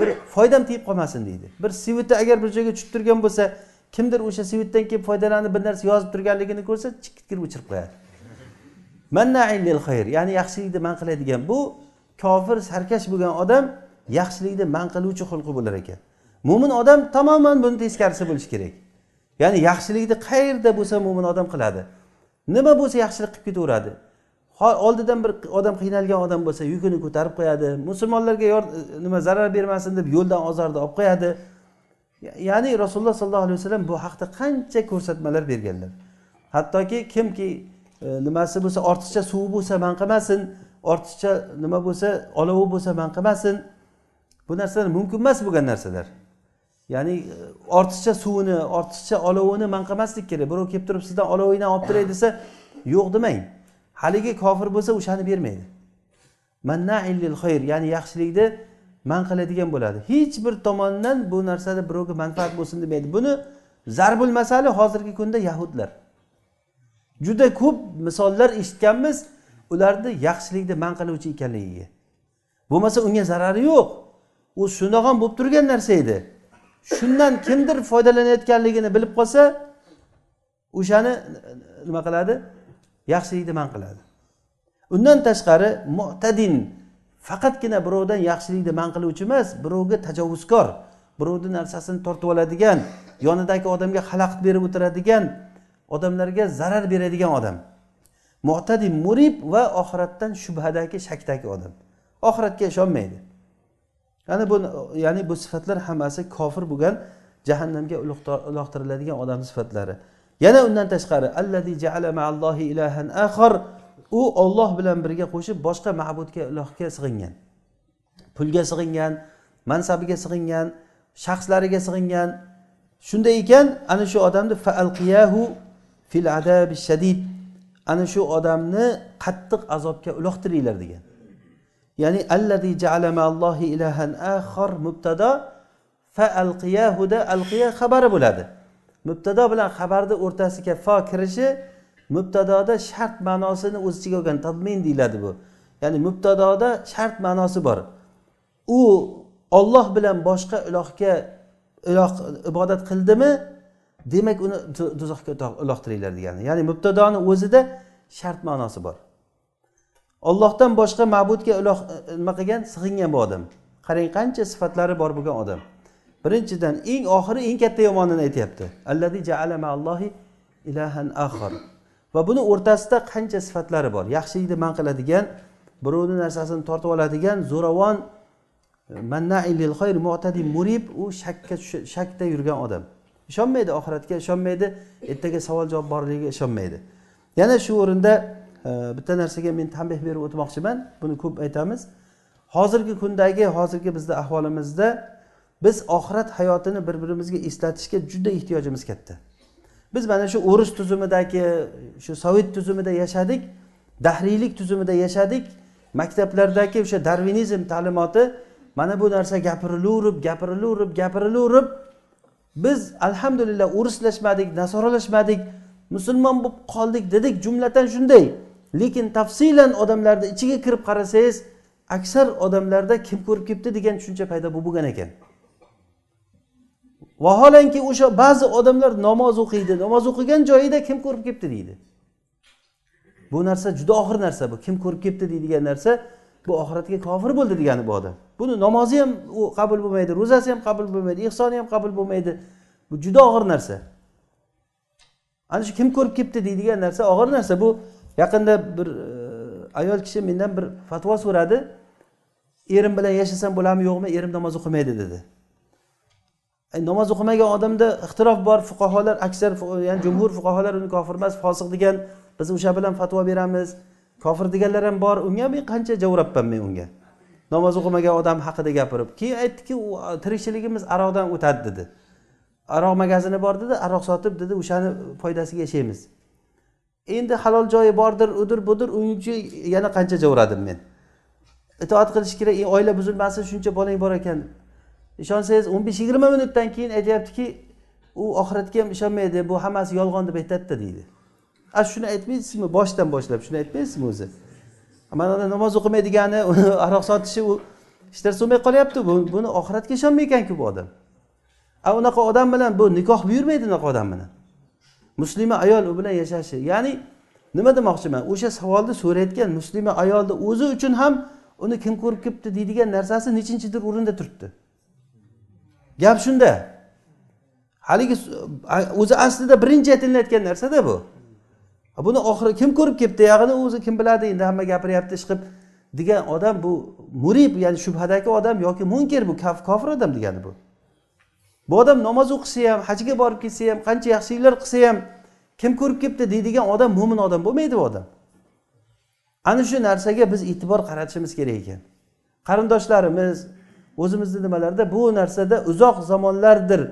bir foydam tegib qolmasin deydi bir svetni agar bir joyga tushib turgan bo'lsa kimdir o'sha svetdan kelib foydalanib bir narsa yozib turganligini ko'rsa chikkit kirib o'chirib qo'yadi ya'ni yaxshilikni man qiladigan bu kofir sarkash bo'lgan odam yaxshilikni man qiluvchi xulqi bo'lar ekan mo'min odam tamoman buni teskarisi bo'lishi kerak ya'ni yaxshilikni qayerda bo'lsa mo'min odam qiladi nima bo'lsa yaxshilik qilib ketaveradi oldidan bir odam qiynalgan odam bo'lsa yukini ko'tarib qo'yadi musulmonlarga nima zarar bermasin deb yo'ldan ozorda olib qo'yadi ya'ni rasululloh sollallohu alayhi vasallam bu haqda qancha ko'rsatmalar berganlar hattoki kimki e, nimasi bo'lsa ortiqcha suvi bo'lsa man qilmasin ortiqcha nima bo'lsa olovi bo'lsa man qilmasin bu narsalar mumkin emas bo'lgan narsalar ya'ni e, ortiqcha suvini ortiqcha olovini man qilmaslik kerak birov kelib turib sizdan olovingdan olib turay desa yo'q demang haligi kofir bo'lsa o'shani bermaydi ya'ni yaxshilikni man qiladigan bo'ladi hech bir tomondan bu narsada birovga manfaat bo'lsin demaydi buni zarbul masali hozirgi kunda yahudlar juda ko'p misollar eshitganmiz ularni yaxshilikni man qiluvchi ekanligiga bo'lmasa unga zarari yo'q u shundoq bo'lib turgan narsa edi shundan kimdir foydalanayotganligini bilib qolsa o'shani nima qiladi yaxshilikni man qiladi undan tashqari mu'tadin faqatgina birovdan yaxshilikni man qiluvchi emas birovga tajovuzkor birovni narsasini tortib oladigan yonidagi odamga xalaqit berib o'tiradigan odamlarga zarar beradigan odam mu'tadin murib va oxiratdan shubhadagi shakdagi odam oxiratga ishonmaydi ya'ni bu ya'ni bu sifatlar hammasi kofir bo'lgan jahannamga uloqtiriladigan odam sifatlari yana undan tashqari allazi jaala maallohi ilahan axor u olloh bilan birga qo'shib boshqa ma'budga ilohga sig'ingan pulga sig'ingan mansabiga sig'ingan shaxslariga sig'ingan shunday ekan ana shu odamni faalqiyahu fil adabi shadid ana shu odamni qattiq azobga uloqtiringlar degan ya'ni allazi jaala maallohi ilahan axor mubtado faalqiyahuda alqiya xabari bo'ladi mubtado bilan xabarni o'rtasiga fo kirishi mubtadoda shart ma'nosini o'z ichiga olgan tadmin deyiladi bu ya'ni mubtadoda shart ma'nosi bor u olloh bilan boshqa ilohga iloh ibodat qildimi demak uni do'zaxga uloqtiringlar degani ya'ni mubtadoni o'zida shart ma'nosi bor ollohdan boshqa ma'budga iloh e, nima qilgan sig'ingan bu odam qarang qancha sifatlari bor bo'lgan odam birinchidan eng oxiri eng katta yomonini aytyapti allazi jaala maallohi ilahan va buni o'rtasida qancha sifatlari bor yaxshilikni man qiladigan birovni narsasini tortib oladigan zo'ravon e, mu'tadi murib u shakka shakda yurgan odam ishonmaydi oxiratga ishonmaydi ertaga savol javob borligiga ishonmaydi yana shu o'rinda e, bitta narsaga men tanbeh berib o'tmoqchiman buni ko'p aytamiz hozirgi kundagi hozirgi bizni ahvolimizda biz oxirat hayotini bir birimizga eslatishga juda ehtiyojimiz katta biz mana shu o'ris tuzumidagi shu sovet tuzumida yashadik dahriylik tuzumida yashadik maktablardagi o'sha darvinizm ta'limoti mana bu narsa gapirilaverib gapirilaverib gapirilaverib biz alhamdulillah o'rislashmadik nasoralashmadik musulmon bo'lib qoldik dedik jumlatan shunday lekin tafsilan odamlarni ichiga kirib qarasangiz aksar odamlarda kim ko'rib kelibdi degan tushuncha paydo bo'lib bo'lgan ekan vaholanki o'sha ba'zi odamlar namoz o'qiydi namoz o'qigan joyida kim ko'rib kelibdi deydi bu narsa juda og'ir narsa bu kim ko'rib kelibdi deydigan narsa bu oxiratga kofir bo'ldi degani bu odam buni namozi ham u qabul bo'lmaydi ro'zasi ham qabul bo'lmaydi ehsoni ham qabul bo'lmaydi bu juda og'ir narsa ana shu kim ko'rib kelibdi deydigan narsa og'ir narsa bu yaqinda bir e, ayol kishi mendan bir fatvo so'radi erim bilan yashasam bo'ladimi yo'qmi erim namoz o'qimaydi dedi namoz o'qimagan odamda ixtirof bor fuqarolar aksar ya'ni jumhur fuqarolar uni kofir emas fosiq degan biz o'sha bilan fatvo beramiz kofir deganlar ham bor unga men qancha javrabman men unga namoz o'qimagan odam haqida gapirib keyin aytdiki u tirikchiligimiz aroqdan o'tadi dedi aroq magazini bor dedi aroq sotib dedi o'shani foydasiga yashaymiz endi halol joyi bordir udir budir uncha yana qancha javradim men itoat qilish kerak e, oila buzilmasin shuncha bolang bor ekan ishonsangiz o'n besh yigirma minutdan keyin aytyaptiki u oxiratga ham ishonmaydi bu hammasi yolg'on deb aytadida deydi a shuni aytmaysizmi boshidan boshlab shuni aytmaysizmi o'zi mana namoz o'qimaydigani *laughs* uni aroq sotishi u narsa bo'lmay qolyapti bu buni oxiratga ishonmay ekanku bu odam a unaqa odam bilan bu nikoh buyurmaydi unaqa odam bilan muslima ayol u bilan yashashi ya'ni nima demoqchiman o'sha savolni so'rayotgan muslima ayolni o'zi uchun ham uni kim ko'rib kelibdi deydigan narsasi nechinchidir o'rinda turibdi gap shunda haligi o'zi aslida birinchi aytilayotgan narsada bu buni oxiri kim ko'rib kelibdi yog'ini o'zi kim biladi endi hamma gapiryapti ish qilib degan odam bu murib ya'ni shubhadagi odam yoki munkir bu kofir odam degani bu bu odam namoz o'qisa ham hajga borib ketsa ham qancha yaxshiliklar qilsa ham kim ko'rib kelibdi deydigan odam mo'min odam bo'lmaydi bu odam ana shu narsaga biz e'tibor qaratishimiz kerak ekan qarindoshlarimiz o'zimizni nimalarda bu narsada uzoq zamonlardir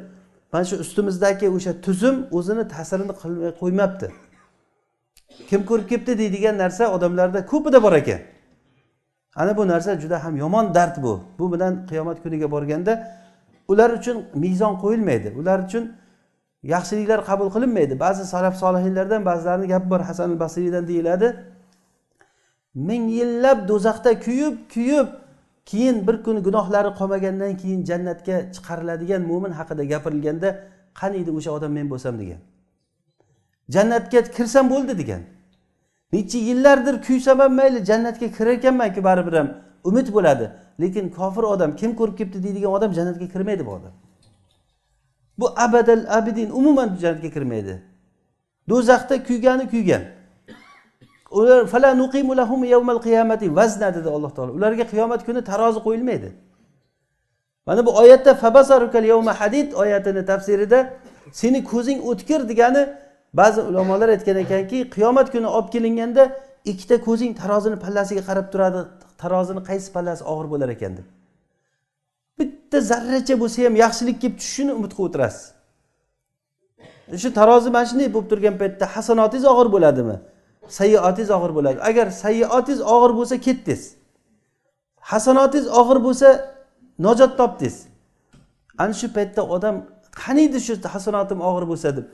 mana shu ustimizdagi o'sha tuzum o'zini ta'sirini qilmay qo'ymabdi kim ko'rib kelibdi deydigan narsa odamlarda ko'pida bor ekan ana bu narsa juda ham yomon dard bu bu bilan qiyomat kuniga borganda ular uchun mezon qo'yilmaydi ular uchun yaxshiliklar qabul qilinmaydi ba'zi salaf solihinlardan ba'zilarini gapi bor hasan al basriydan deyiladi ming yillab do'zaxda kuyib kuyib keyin bir kun gunohlari qolmagandan keyin jannatga chiqariladigan mo'min haqida gapirilganda qaniydi o'sha odam men bo'lsam degan jannatga kirsam bo'ldi degan necha yillardir kuysam ham mayli jannatga kirar ekanmanku baribir ham umid bo'ladi lekin kofir odam kim ko'rib kelibdi deydigan odam jannatga kirmaydi bu odam bu abadal abidin umuman jannatga kirmaydi do'zaxda kuygani kuygan ular lahum yawmal qiyamati vazna dedi alloh taolo ularga qiyomat kuni tarozi qo'yilmaydi mana bu oyatda fabasarukal yawma hadid oyatini tafsirida seni ko'zing o'tkir degani ba'zi ulamolar aytgan ekanki qiyomat kuni olib kelinganda ikkita ko'zing tarozini pallasiga qarab turadi tarozini qaysi pallasi og'ir bo'lar ekan deb bitta zarracha bo'lsa ham yaxshilik kelib tushishini umid qilib o'tirasiz shu tarozi mana shunday bo'lib turgan paytda hasanotingiz og'ir bo'ladimi sayyoatingiz og'ir bo'ladi agar sayyoatingiz og'ir bo'lsa ketdingiz hasanotingiz og'ir bo'lsa najot topdingiz ana shu paytda odam qaniydi shu hasanotim og'ir bo'lsa deb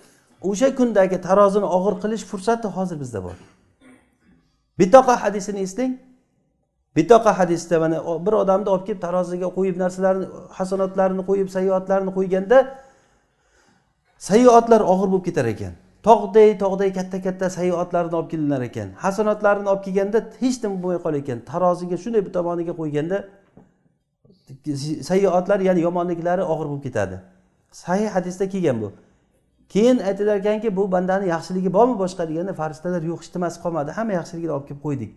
o'sha kundagi tarozini og'ir qilish fursati hozir bizda bor bitoqa hadisini eslang bitoqa hadisda mana bir odamni olib kelib taroziga qo'yib narsalarni hasanotlarini qo'yib sayyoatlarini qo'yganda sayyoatlar og'ir bo'lib ketar ekan tog'day tog'day katta katta sayoatlarni olib kelinar ekan hasanotlarini olib kelganda hech nima bo'lmay qolar ekan taroziga shunday bir tomoniga qo'yganda sayoatlar ya'ni yomonliklari og'ir bo'lib ketadi sahiy hadisda kelgan bu keyin aytilar ekanki bu bandani yaxshiligi bormi boshqa deganda farishtalar yo'q hech nimasi qolmadi hamma yaxshiligini olib kelib qo'ydik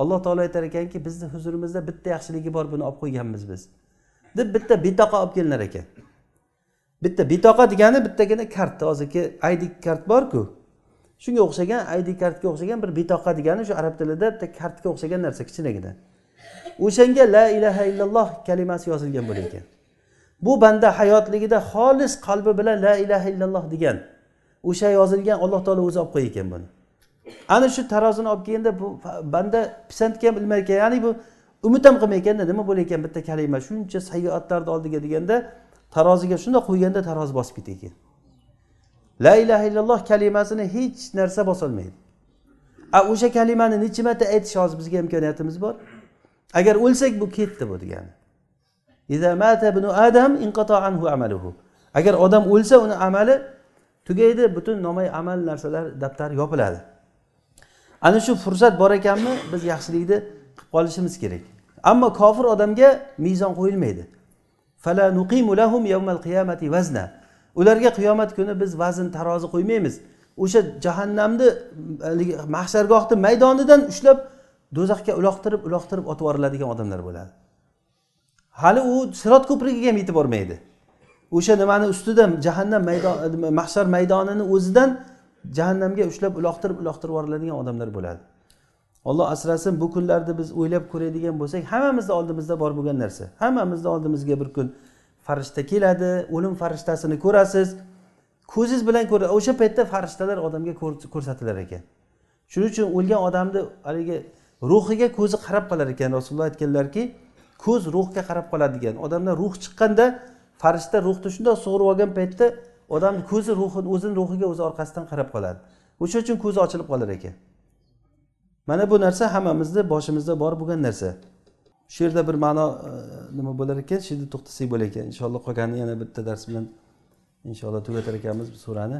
alloh taolo aytar ekanki bizni huzurimizda bitta yaxshiligi bor buni olib qo'yganmiz biz deb bitta betaqa olib kelinar ekan bitta betoqa degani bittagina karta hozirgi id kart borku shunga o'xshagan id kartga o'xshagan bir betoqa degani shu arab tilida bitta kartga o'xshagan narsa kichinagina o'shanga la ilaha illalloh kalimasi yozilgan bo'lar ekan bu banda hayotligida xolis qalbi bilan la ilaha illalloh degan o'sha yozilgan alloh taolo o'zi olib qo'ygan ekan buni ana shu tarozini olib kelganda bu banda pisandga ham bilmar ekan ya'ni bu umid ham ekanda nima bo'lar ekan bitta kalima shuncha sayoatlarni oldiga deganda taroziga shundoq qo'yganda tarozi bosib ekan la ilaha illalloh kalimasini hech narsa bosolmaydi a o'sha kalimani necha marta aytish hozir bizga imkoniyatimiz bor agar o'lsak bu ketdi bu degani agar odam o'lsa uni amali tugaydi butun nomay amal narsalar daftari yopiladi ana shu fursat bor ekanmi biz yaxshilikni qilib qolishimiz kerak ammo kofir odamga mezon qo'yilmaydi ularga qiyomat kuni biz vazn tarozi qo'ymaymiz o'sha jahannamni haligi mahshargohni maydonidan ushlab do'zaxga uloqtirib uloqtirib otib yuboriladigan odamlar bo'ladi hali u sirot ko'prigiga ham yetib bormaydi o'sha nimani ustida jahannam maydon mahshar maydonini o'zidan jahannamga ushlab uloqtirib uloqtirib yuboriladigan odamlar bo'ladi olloh asrasin bu kunlarni biz o'ylab ko'radigan bo'lsak hammamizni oldimizda bor bo'lgan narsa hammamizni oldimizga bir kun farishta keladi o'lim farishtasini ko'rasiz ko'zingiz bilan ko'ra o'sha paytda farishtalar odamga ko'rsatilar ekan shuning uchun o'lgan odamni haligi ruhiga ko'zi qarab qolar ekan rasululloh aytganlarki ko'z ruhga qarab qoladi degan odamdan ruh chiqqanda farishta ruhni shundoq sug'urib olgan paytda odamni ko'zi ruhi o'zini ruhiga o'zi orqasidan qarab qoladi o'sha uchun ko'zi ochilib qolar ekan mana bu narsa hammamizni boshimizda bor bo'lgan narsa shu yerda bir ma'no e, nima bo'lar ekan shu yerda to'xtasak bo'lar ekan inshaalloh qolganini yana bitta dars bilan inshaalloh tugatar ekanmiz bu surani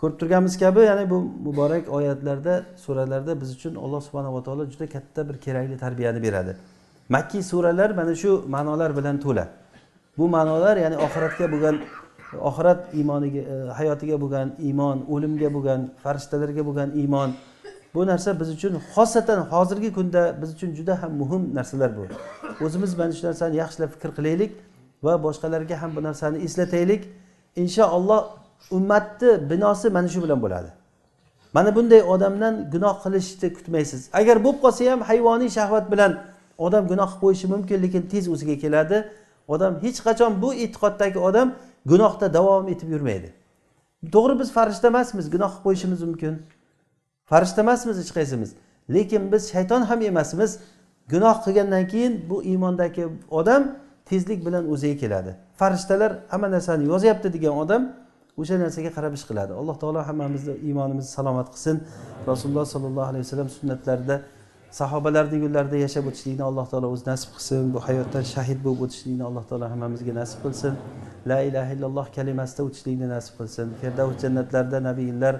ko'rib turganimiz kabi ya'ni bu muborak oyatlarda suralarda biz uchun alloh subhanava taolo juda katta bir kerakli tarbiyani beradi makki suralar mana shu ma'nolar bilan to'la bu ma'nolar ya'ni oxiratga bo'lgan oxirat iymoniga e, hayotiga bo'lgan iymon o'limga bo'lgan farishtalarga bo'lgan iymon bu narsa biz uchun xosatan hozirgi kunda biz uchun juda ham muhim narsalar bu o'zimiz mana shu narsani yaxshilab fikr qilaylik va boshqalarga ham bu narsani eslataylik inshaalloh ummatni binosi mana shu bilan bo'ladi mana bunday odamdan gunoh qilishni kutmaysiz agar bo'lib qolsa ham hayvoniy shahvat bilan odam gunoh qilib qo'yishi mumkin lekin tez o'ziga keladi odam hech qachon bu e'tiqoddagi odam gunohda davom etib yurmaydi to'g'ri biz farishta emasmiz gunoh qilib qo'yishimiz mumkin farishta emasmiz hech qaysimiz lekin biz shayton ham emasmiz gunoh qilgandan keyin bu iymondagi odam tezlik bilan o'ziga keladi farishtalar hamma narsani yozyapti degan odam o'sha narsaga qarab ish qiladi alloh taolo hammamizni iymonimizni salomat qilsin rasululloh sollallohu alayhi vasallam sunnatlarida sahobalarni yo'llarida yashab o'tishlikni alloh taolo o'zi nasib qilsin bu hayotdan shahid bo'lib o'tishlikni alloh taolo hammamizga nasib qilsin la ilaha illalloh kalimasida o'tishlikni nasib qilsin firdavs jannatlarida nabiylar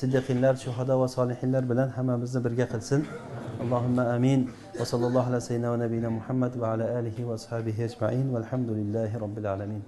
siddiqinlar shuhado va solihlar bilan hammamizni birga qilsin allohimma amin va sallallohu ala sayyidina va nabiyina muhammad va ala alihi va ashabihi ajmain valhamdulillahi robbil alamin